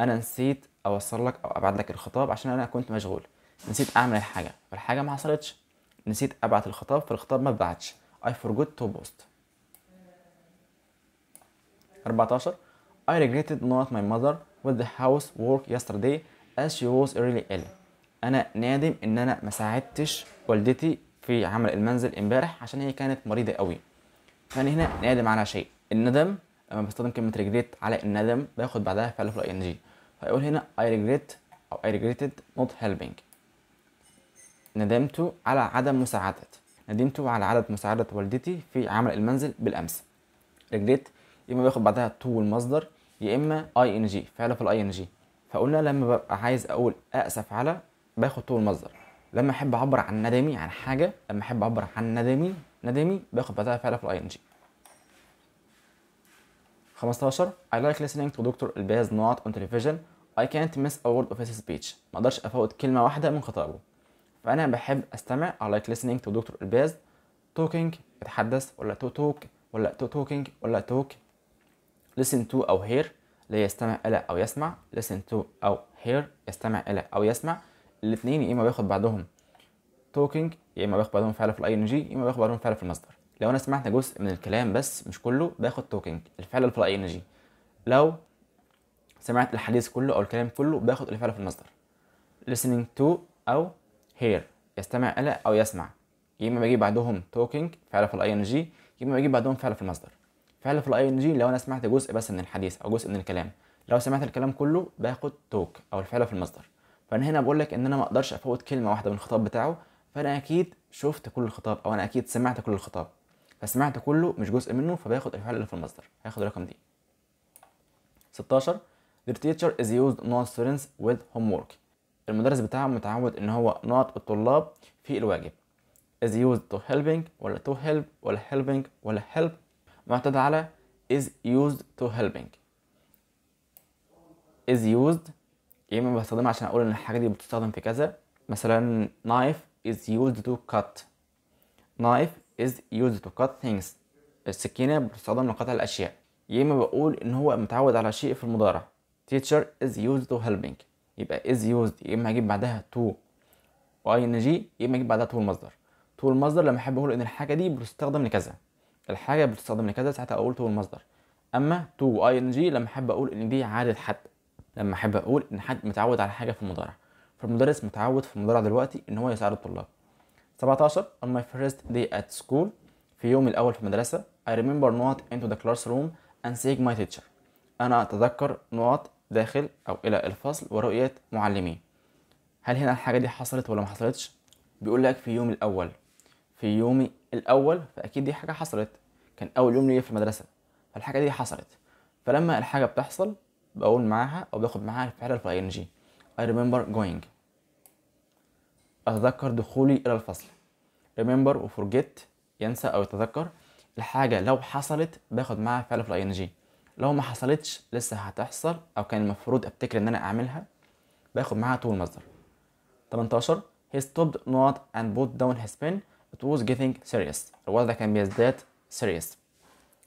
أنا نسيت أوصل لك أو أبعت لك الخطاب عشان أنا كنت مشغول نسيت أعمل الحاجة فالحاجة ما حصلتش نسيت أبعت الخطاب فالخطاب ما بعتش I forgot to post 14 I regretted not my mother with the housework yesterday as she was really ill أنا نادم إن أنا ما ساعدتش والدتي في عمل المنزل امبارح عشان هي كانت مريضه قوي فأنا هنا نادم على شيء الندم لما بستخدم كلمه ريجريت على الندم باخد بعدها فعل في الاي ان جي فيقول هنا I regret أو I regretted not helping ندمت على عدم مساعدة ندمت على عدم مساعدة والدتي في عمل المنزل بالأمس regret يا إما باخد بعدها to المصدر يا إما ing فعل في الـ ing فقلنا لما ببقى عايز أقول أأسف على باخد طول المصدر لما احب اعبر عن ندمي عن حاجه لما احب اعبر عن ندمي ندمي باخد بعدها فعل في الاي ان جي 15 I like listening to Dr. Elbaz not on television I can't miss a word of his speech ما اقدرش افوت كلمه واحده من خطابه فانا بحب استمع I like listening to Dr. Elbaz talking يتحدث ولا to talk ولا to talking ولا talk listen to أو hear لا يستمع إلى أو يسمع listen to أو hear يستمع إلى أو يسمع الاثنين يا اما بياخد بعدهم توكينج يا اما بياخد بعدهم فعل في الاي ان جي يا اما بياخد بعدهم فعل في المصدر لو انا سمعت جزء من الكلام بس مش كله باخد توكينج الفعل في الاي ان جي لو سمعت الحديث كله او الكلام كله باخد الفعل في المصدر listening to او hear يستمع الى او يسمع يا اما بجيب بعدهم توكينج فعل في الاي ان جي يا اما بجيب بعدهم فعل في المصدر فعل في الاي ان جي لو انا سمعت جزء بس من الحديث او جزء من الكلام لو سمعت الكلام كله باخد توك او الفعل في المصدر فانا هنا بقول لك ان انا ما اقدرش افوت كلمه واحده من الخطاب بتاعه فانا اكيد شفت كل الخطاب او انا اكيد سمعت كل الخطاب فسمعت كله مش جزء منه فباخد الفعل اللي في المصدر هاخد الرقم دي 16 The teacher is used not students with homework المدرس بتاعه متعود ان هو not الطلاب في الواجب is used to helping ولا to help ولا helping ولا help معتاد على is used to helping is used يا اما بستخدمها عشان اقول ان الحاجه دي بتستخدم في كذا مثلا knife is used to cut knife is used to cut things السكينه بتستخدم لقطع الاشياء يا اما بقول ان هو متعود على شيء في المضارع teacher is used to helping يبقى is used يا اما اجيب بعدها to ing يا اما اجيب بعدها to المصدر to المصدر لما احب اقول ان الحاجه دي بتستخدم لكذا الحاجه بتستخدم لكذا ساعتها اقول to المصدر اما to ing لما احب اقول ان دي عاده حد لما احب اقول ان حد متعود على حاجه في المضارع فالمدرس متعود في المضارع دلوقتي ان هو يساعد الطلاب 17 on my first day at school في يومي الاول في المدرسه I remember not into the classroom and seeing my teacher انا اتذكر نقط داخل او الى الفصل ورؤيه معلمي هل هنا الحاجه دي حصلت ولا ما حصلتش بيقول لك في يومي الاول في يومي الاول فاكيد دي حاجه حصلت كان اول يوم ليا في المدرسه فالحاجه دي حصلت فلما الحاجه بتحصل بقول معاها او باخد معاها الفعل في ING I remember going اتذكر دخولي الى الفصل remember و forget ينسى او يتذكر الحاجه لو حصلت باخد معاها فعل في ING لو ما حصلتش لسه هتحصل او كان المفروض ابتكر ان انا اعملها باخد معاها طول مصدر 18 he stopped not and put down his pen it was getting serious الوضع كان بيزداد serious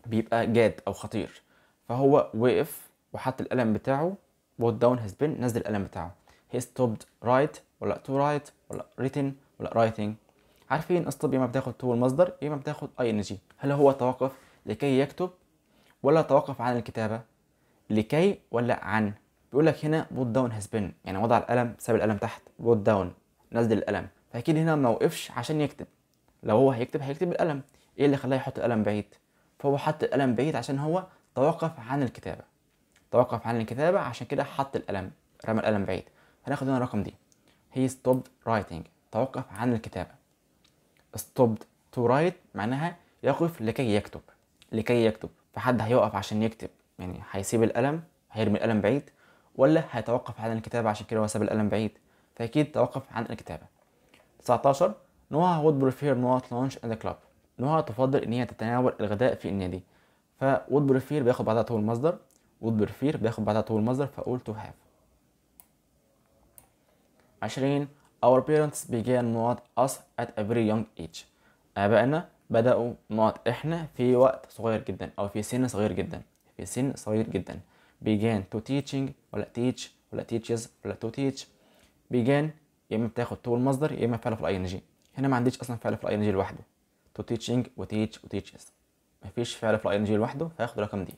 بيبقى جاد او خطير فهو وقف وحط القلم بتاعه بوت داون هاز been نزل القلم بتاعه هي ستوبد رايت ولا تو رايت ولا ريتن ولا رايتنج عارفين ستوب يا ما بتاخد تو المصدر يا ما بتاخد اي ان جي هل هو توقف لكي يكتب ولا توقف عن الكتابه لكي ولا عن بيقول لك هنا بوت داون هاز been يعني وضع القلم ساب القلم تحت بوت داون نزل القلم فاكيد هنا ما وقفش عشان يكتب لو هو هيكتب هيكتب القلم ايه اللي خلاه يحط القلم بعيد فهو حط القلم بعيد عشان هو توقف عن الكتابه توقف عن الكتابة عشان كده حط القلم رمى القلم بعيد هناخد هنا الرقم دي هي stopped writing توقف عن الكتابة stopped to write معناها يقف لكي يكتب لكي يكتب فحد هيقف عشان يكتب يعني هيسيب القلم هيرمي القلم بعيد ولا هيتوقف عن الكتابة عشان كده هو ساب القلم بعيد فأكيد توقف عن الكتابة 19 نوها would prefer not lunch at the club نوها تفضل إن هي تتناول الغداء في النادي ف would prefer بياخد بعدها طول المصدر would prefer بياخد بعدها طول المصدر فأقول to have عشرين Our parents began not us at a very young age آبائنا بدأوا not إحنا في وقت صغير جدا أو في سن صغير جدا في سن صغير جدا began to teaching ولا teach ولا teaches ولا to teach began يا إما بتاخد طول المصدر يا إما فعل في الأي إن جي هنا ما عنديش أصلا فعل في الأي إن جي لوحده to teaching و teach و teaches مفيش فعل في الأي إن جي لوحده فهاخد الرقم دي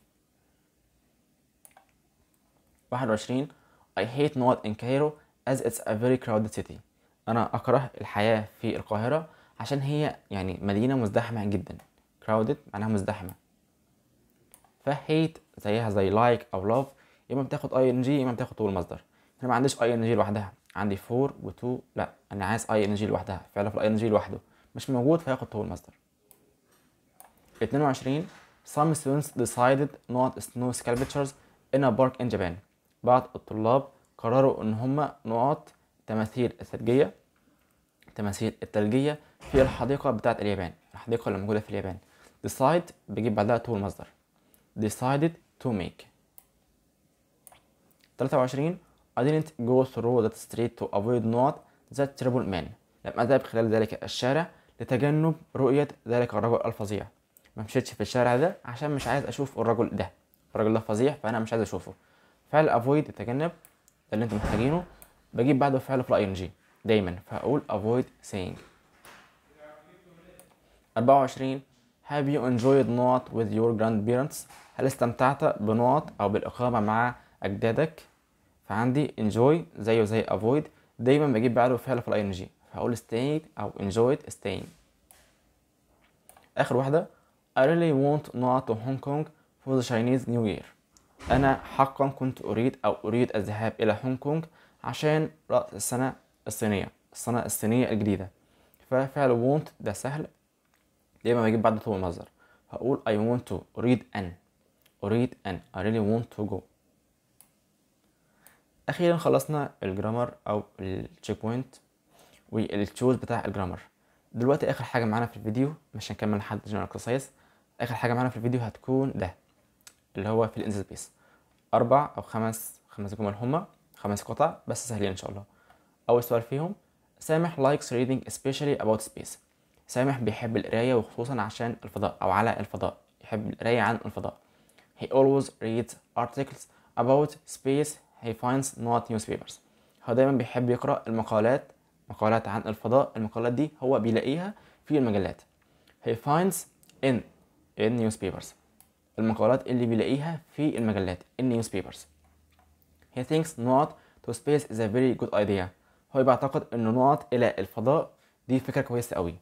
21 I hate not in Cairo as it's a very crowded city أنا أكره الحياة في القاهرة عشان هي يعني مدينة مزدحمة جدا crowded معناها مزدحمة ف hate زيها زي like أو love يا إما بتاخد ing يا إما بتاخد طول المصدر أنا ما عنديش ing لوحدها عندي 4 و2 لا أنا عايز ing لوحدها فعلا في ing لوحده مش موجود فياخد طول المصدر 22 Some students decided not snow sculptures in a park in Japan بعض الطلاب قرروا ان هم نقاط تماثيل الثلجية التماثيل الثلجية في الحديقة بتاعة اليابان الحديقة اللي موجودة في اليابان decide بيجيب بعدها to المصدر decided to make 23 I didn't go through that street to avoid not that terrible man لم أذهب خلال ذلك الشارع لتجنب رؤية ذلك الرجل الفظيع ما مشيتش في الشارع ده عشان مش عايز أشوف الرجل ده الرجل ده فظيع فأنا مش عايز أشوفه فعل افويد التجنب ده اللي انت محتاجينه بجيب بعده فعل في الاي ان جي دايما فهقول avoid سينج 24 have you enjoyed not with your grandparents هل استمتعت بنوت او بالاقامه مع اجدادك فعندي enjoy زيه زي avoid دايما بجيب بعده فعل في الاي ان جي فهقول stayed او enjoyed staying اخر واحده I really want not to Hong Kong for the Chinese New Year أنا حقا كنت أريد أو أريد الذهاب إلى هونج كونج عشان رأس السنة الصينية السنة الصينية الجديدة ففعل want ده سهل دايما بجيب بعد طول المصدر هقول I want to أريد أن أريد أن I really want to go أخيرا خلصنا الجرامر أو التشيك بوينت والتشوز بتاع الجرامر دلوقتي آخر حاجة معانا في الفيديو مش هنكمل لحد جنرال اكسرسايز آخر حاجة معانا في الفيديو هتكون ده اللي هو في الانزل بيس اربع او خمس خمس جمل هما خمس قطع بس سهلين ان شاء الله اول سؤال فيهم سامح لايكس reading especially about space سامح بيحب القراية وخصوصا عشان الفضاء أو على الفضاء يحب القراية عن الفضاء he always reads articles about space he finds not newspapers هو دايما بيحب يقرأ المقالات مقالات عن الفضاء المقالات دي هو بيلاقيها في المجلات he finds in in newspapers المقالات اللي بيلاقيها في المجلات النيوز بيبرز he thinks نقط to space is a very good idea هو بيعتقد ان نقط الى الفضاء دي فكرة كويسة قوي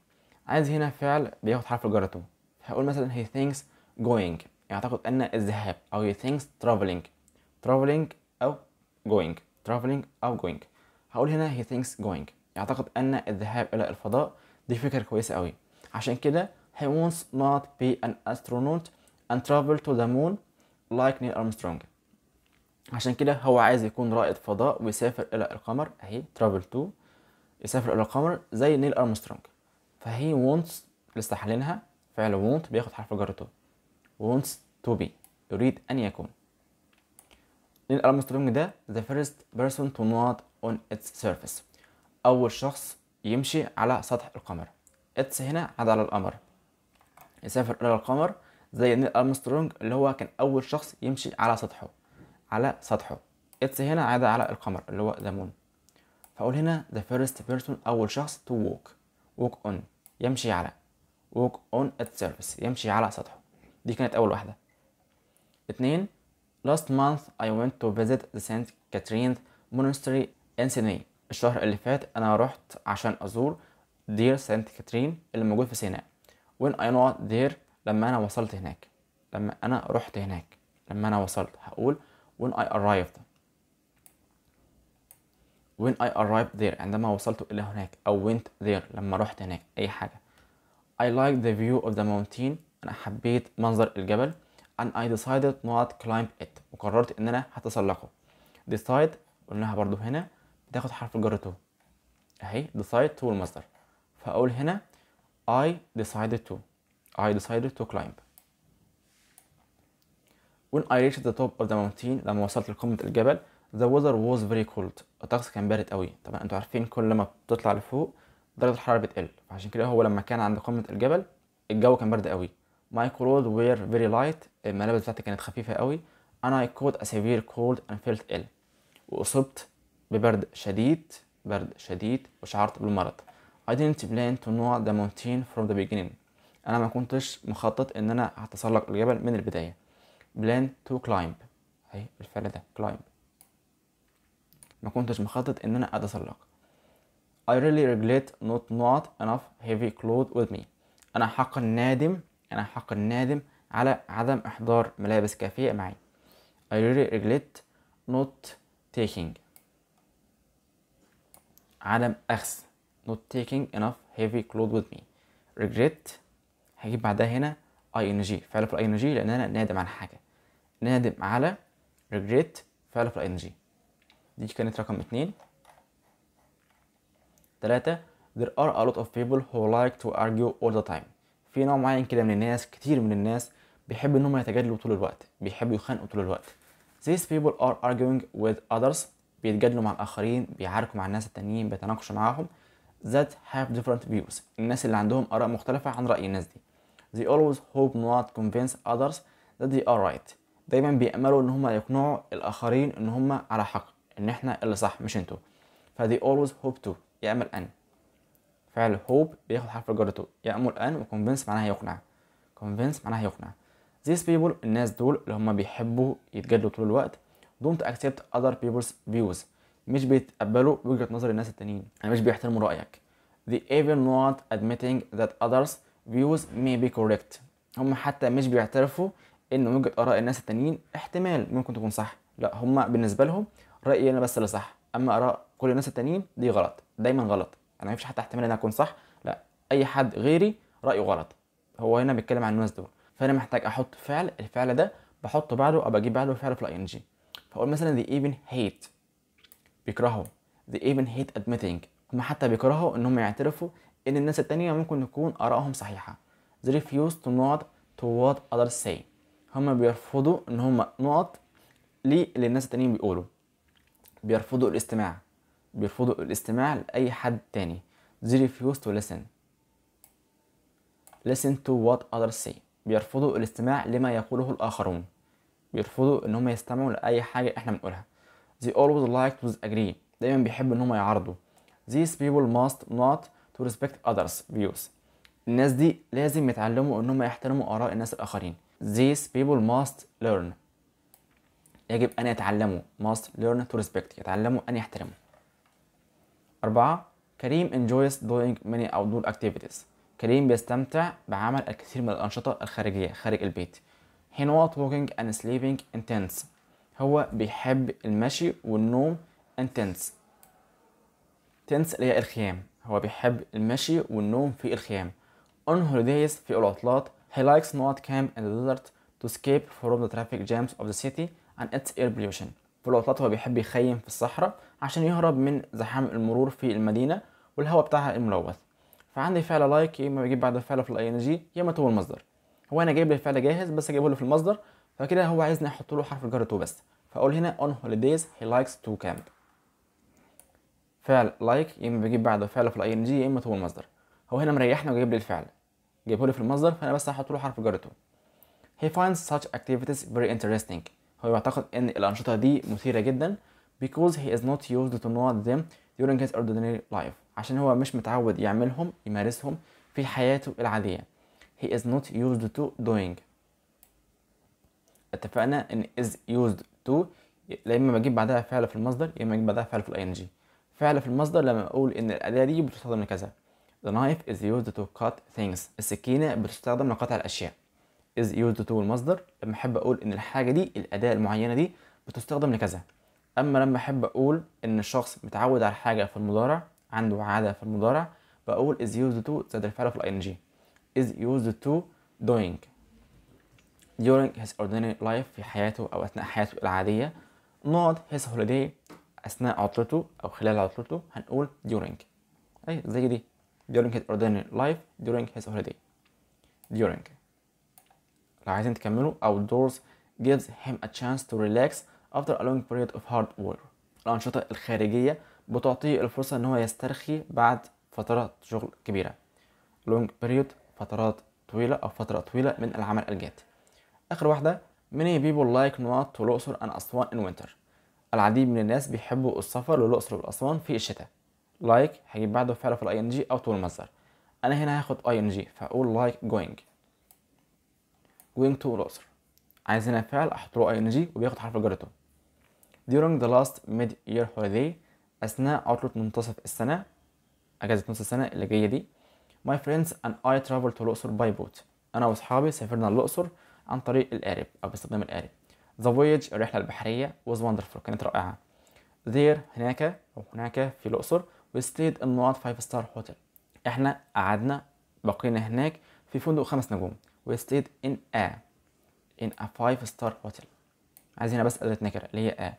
عايز هنا فعل بياخد حرف الجر تو هقول مثلا he thinks going يعتقد ان الذهاب او he thinks traveling traveling او going traveling او going هقول هنا he thinks going يعتقد ان الذهاب الى الفضاء دي فكرة كويسة قوي عشان كده he wants not be an astronaut and travel to the moon like Neil Armstrong عشان كده هو عايز يكون رائد فضاء ويسافر إلى القمر أهي travel to يسافر إلى القمر زي نيل أرمسترونج فهي wants حالينها فعل want بياخد حرف جر to wants to be يريد أن يكون نيل أرمسترونج ده the first person to not on its surface أول شخص يمشي على سطح القمر اتس هنا عاد على القمر يسافر إلى القمر زي نيل ارمسترونج اللي هو كان اول شخص يمشي على سطحه على سطحه اتس هنا عادة على القمر اللي هو ذا مون فاقول هنا ذا فيرست بيرسون اول شخص تو ووك ووك اون يمشي على ووك اون ات سيرفيس يمشي على سطحه دي كانت اول واحده اتنين last month I went to visit the Saint Catherine's monastery in Sydney الشهر اللي فات انا رحت عشان ازور دير سانت كاترين اللي موجود في سيناء when I not there لما انا وصلت هناك لما انا رحت هناك لما انا وصلت هقول when I arrived when I arrived there عندما وصلت الى هناك او went there لما رحت هناك اي حاجه I liked the view of the mountain انا حبيت منظر الجبل and I decided not climb it وقررت ان انا هتسلقه decide قلناها برضو هنا بتاخد حرف الجر تو اهي decide to المصدر فاقول هنا I decided to I decided to climb. When I reached the top of the mountain لما وصلت لقمة الجبل the weather was very cold الطقس كان بارد قوي طبعا انتوا عارفين كل ما بتطلع لفوق درجة الحرارة بتقل فعشان كده هو لما كان عند قمة الجبل الجو كان برد قوي my clothes were very light الملابس بتاعتي كانت خفيفة قوي and I caught a severe cold and felt ill وأصبت ببرد شديد برد شديد وشعرت بالمرض I didn't plan to know the mountain from the beginning انا ما كنتش مخطط ان انا هتسلق الجبل من البدايه بلان تو كلايمب اهي بالفعل ده كلايمب ما كنتش مخطط ان انا اتسلق I really regret not not enough heavy clothes with me انا حقا نادم انا حقا نادم على عدم احضار ملابس كافيه معي I really regret not taking عدم اخذ not taking enough heavy clothes with me regret هجيب بعدها هنا اي ان جي فعل في الاي ان جي لان انا نادم على حاجه نادم على ريجريت فعل في الاي ان جي دي كانت رقم اتنين تلاتة there are a lot of people who like to argue all the time في نوع معين كده من الناس كتير من الناس بيحب ان هم يتجادلوا طول الوقت بيحبوا يخانقوا طول الوقت these people are arguing with others بيتجادلوا مع الاخرين بيعاركوا مع الناس التانيين بيتناقشوا معاهم that have different views الناس اللي عندهم اراء مختلفه عن راي الناس دي they always hope not convince others that they are right دايما بيأملوا ان هم يقنعوا الاخرين ان هم على حق ان احنا اللي صح مش انتوا ف they always hope to يأمل ان فعل hope بياخد حرف جرته يأمل ان و convince معناها يقنع convince معناها يقنع these people الناس دول اللي هم بيحبوا يتجادلوا طول الوقت don't accept other people's views مش بيتقبلوا وجهة نظر الناس التانيين يعني مش بيحترموا رأيك they even not admitting that others views may be correct هم حتى مش بيعترفوا ان وجهه اراء الناس التانيين احتمال ممكن تكون صح لا هم بالنسبه لهم رايي انا بس اللي صح اما اراء كل الناس التانيين دي غلط دايما غلط انا ما فيش حتى احتمال ان اكون صح لا اي حد غيري رايه غلط هو هنا بيتكلم عن الناس دول فانا محتاج احط فعل الفعل ده بحطه بعده او بجيب بعده فعل في الاي ان جي فاقول مثلا they even hate بيكرهوا they even hate admitting هم حتى بيكرهوا ان هم يعترفوا ان الناس التانية ممكن تكون ارائهم صحيحة they refuse to nod to what others say هما بيرفضوا ان هما نقط للي الناس التانيين بيقولوا بيرفضوا الاستماع بيرفضوا الاستماع لأي حد تاني they refuse to listen listen to what others say بيرفضوا الاستماع لما يقوله الآخرون بيرفضوا إن هما يستمعوا لأي حاجة إحنا بنقولها they always like to agree دايما بيحبوا إن هما يعارضوا these people must not to respect others views الناس دي لازم يتعلموا انهم يحترموا اراء الناس الاخرين these people must learn يجب ان يتعلموا must learn to respect يتعلموا ان يحترموا أربعة كريم enjoys doing many outdoor activities كريم بيستمتع بعمل الكثير من الأنشطة الخارجية خارج البيت he not walking and sleeping intense هو بيحب المشي والنوم intense tense اللي هي الخيام هو بيحب المشي والنوم في الخيام on holidays في العطلات he likes not camp in the desert to escape from the traffic jams of the city and its air pollution في العطلات هو بيحب يخيم في الصحراء عشان يهرب من زحام المرور في المدينة والهواء بتاعها الملوث فعندي فعل لايك يا اما بجيب بعد الفعل في الاي ان جي يا اما تو المصدر هو انا جايب لي الفعل جاهز بس جايبه له في المصدر فكده هو عايزني احط له حرف الجر تو بس فاقول هنا on holidays he likes to camp فعل لايك يا اما بجيب بعده فعل في الاي ان جي يا اما طول المصدر هو هنا مريحنا وجايب لي الفعل جايبه لي في المصدر فانا بس هحط له حرف جرته he finds such activities very interesting هو يعتقد ان الانشطه دي مثيره جدا because he is not used to know them during his ordinary life عشان هو مش متعود يعملهم يمارسهم في حياته العاديه he is not used to doing اتفقنا ان is used to يا اما بجيب بعدها فعل في المصدر يا اما بجيب بعدها فعل في الاي ان جي فعل في المصدر لما أقول إن الأداة دي بتستخدم لكذا The knife is used to cut things السكينة بتستخدم لقطع الأشياء is used to المصدر لما أحب أقول إن الحاجة دي الأداة المعينة دي بتستخدم لكذا أما لما أحب أقول إن الشخص متعود على حاجة في المضارع عنده عادة في المضارع بقول is used to زائد الفعل في ال ing is used to doing during his ordinary life في حياته أو أثناء حياته العادية not his holiday اثناء عطلته او خلال عطلته هنقول during اي زي دي during his ordinary life during his holiday during لو عايزين تكملوا outdoors gives him a chance to relax after a long period of hard work الأنشطة الخارجية بتعطيه الفرصة إن هو يسترخي بعد فترات شغل كبيرة long period فترات طويلة أو فترة طويلة من العمل الجاد آخر واحدة many people like not to look and أسوان in winter العديد من الناس بيحبوا السفر للأقصر والأسوان في الشتاء لايك like هجيب بعده فعل في الاي ان جي او طول المصدر انا هنا هاخد اي ان جي فاقول لايك جوينج جوينج تو الأقصر عايز هنا فعل احط له اي ان جي وبياخد حرف جرته during the last mid year holiday اثناء عطلة منتصف السنة اجازة نص السنة اللي جاية دي my friends and I traveled to الأقصر by boat انا واصحابي سافرنا الأقصر عن طريق القارب او باستخدام القارب The Voyage الرحلة البحرية was wonderful كانت رائعة. There هناك أو هناك في الأقصر we stayed in not five star hotel. إحنا قعدنا بقينا هناك في فندق خمس نجوم. We stayed in a in a five star hotel. عايزين بس أداة نكرة اللي هي a.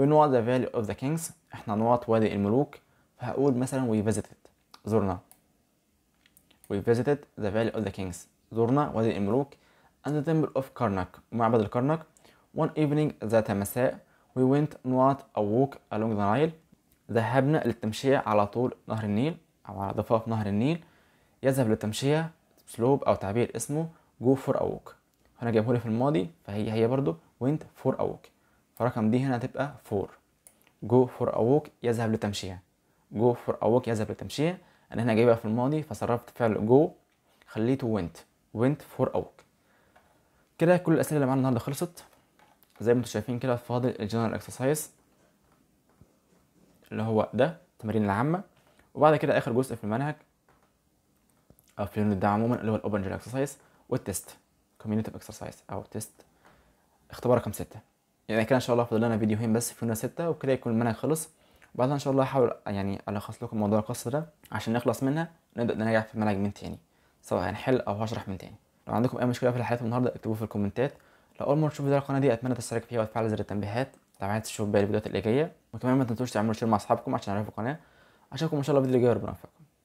We know the valley of the kings إحنا نوط وادي الملوك فهقول مثلا we visited زرنا. We visited the valley of the kings زرنا وادي الملوك and the temple of Karnak معبد الكرنك One evening ذات مساء we went not a walk along the Nile ذهبنا للتمشية على طول نهر النيل أو على ضفاف نهر النيل يذهب للتمشية سلوب أو تعبير اسمه go for a walk هنا جايبهولي في الماضي فهي هي برضو went for a walk فرقم دي هنا هتبقى for go for a walk يذهب للتمشية go for a walk يذهب للتمشية أنا هنا جايبها في الماضي فصرفت فعل go خليته went went for a walk كده كل الأسئلة اللي معانا النهاردة خلصت زي ما انتم شايفين كده فاضل الجنرال اكسرسايز اللي هو ده التمارين العامه وبعد كده اخر جزء في المنهج او في اليونت ده عموما اللي هو الاوبن جنرال اكسرسايز والتيست كوميونيتيف اكسرسايز او تيست اختبار رقم ستة يعني كده ان شاء الله فاضل لنا فيديوهين بس في يونت ستة وكده يكون المنهج خلص وبعدها ان شاء الله هحاول يعني الخص لكم موضوع القصه ده عشان نخلص منها نبدا نراجع في المنهج من تاني سواء هنحل او هشرح من تاني لو عندكم اي مشكله في الحلقات النهارده اكتبوها في الكومنتات لو اول مره تشوف فيديو القناه دي اتمنى تشترك فيها وتفعل زر التنبيهات لو عايز تشوف باقي الفيديوهات اللي جايه وكمان ما تنسوش تعملوا شير مع اصحابكم عشان يعرفوا القناه اشوفكم ان شاء الله الفيديو الجاي ربنا يوفقكم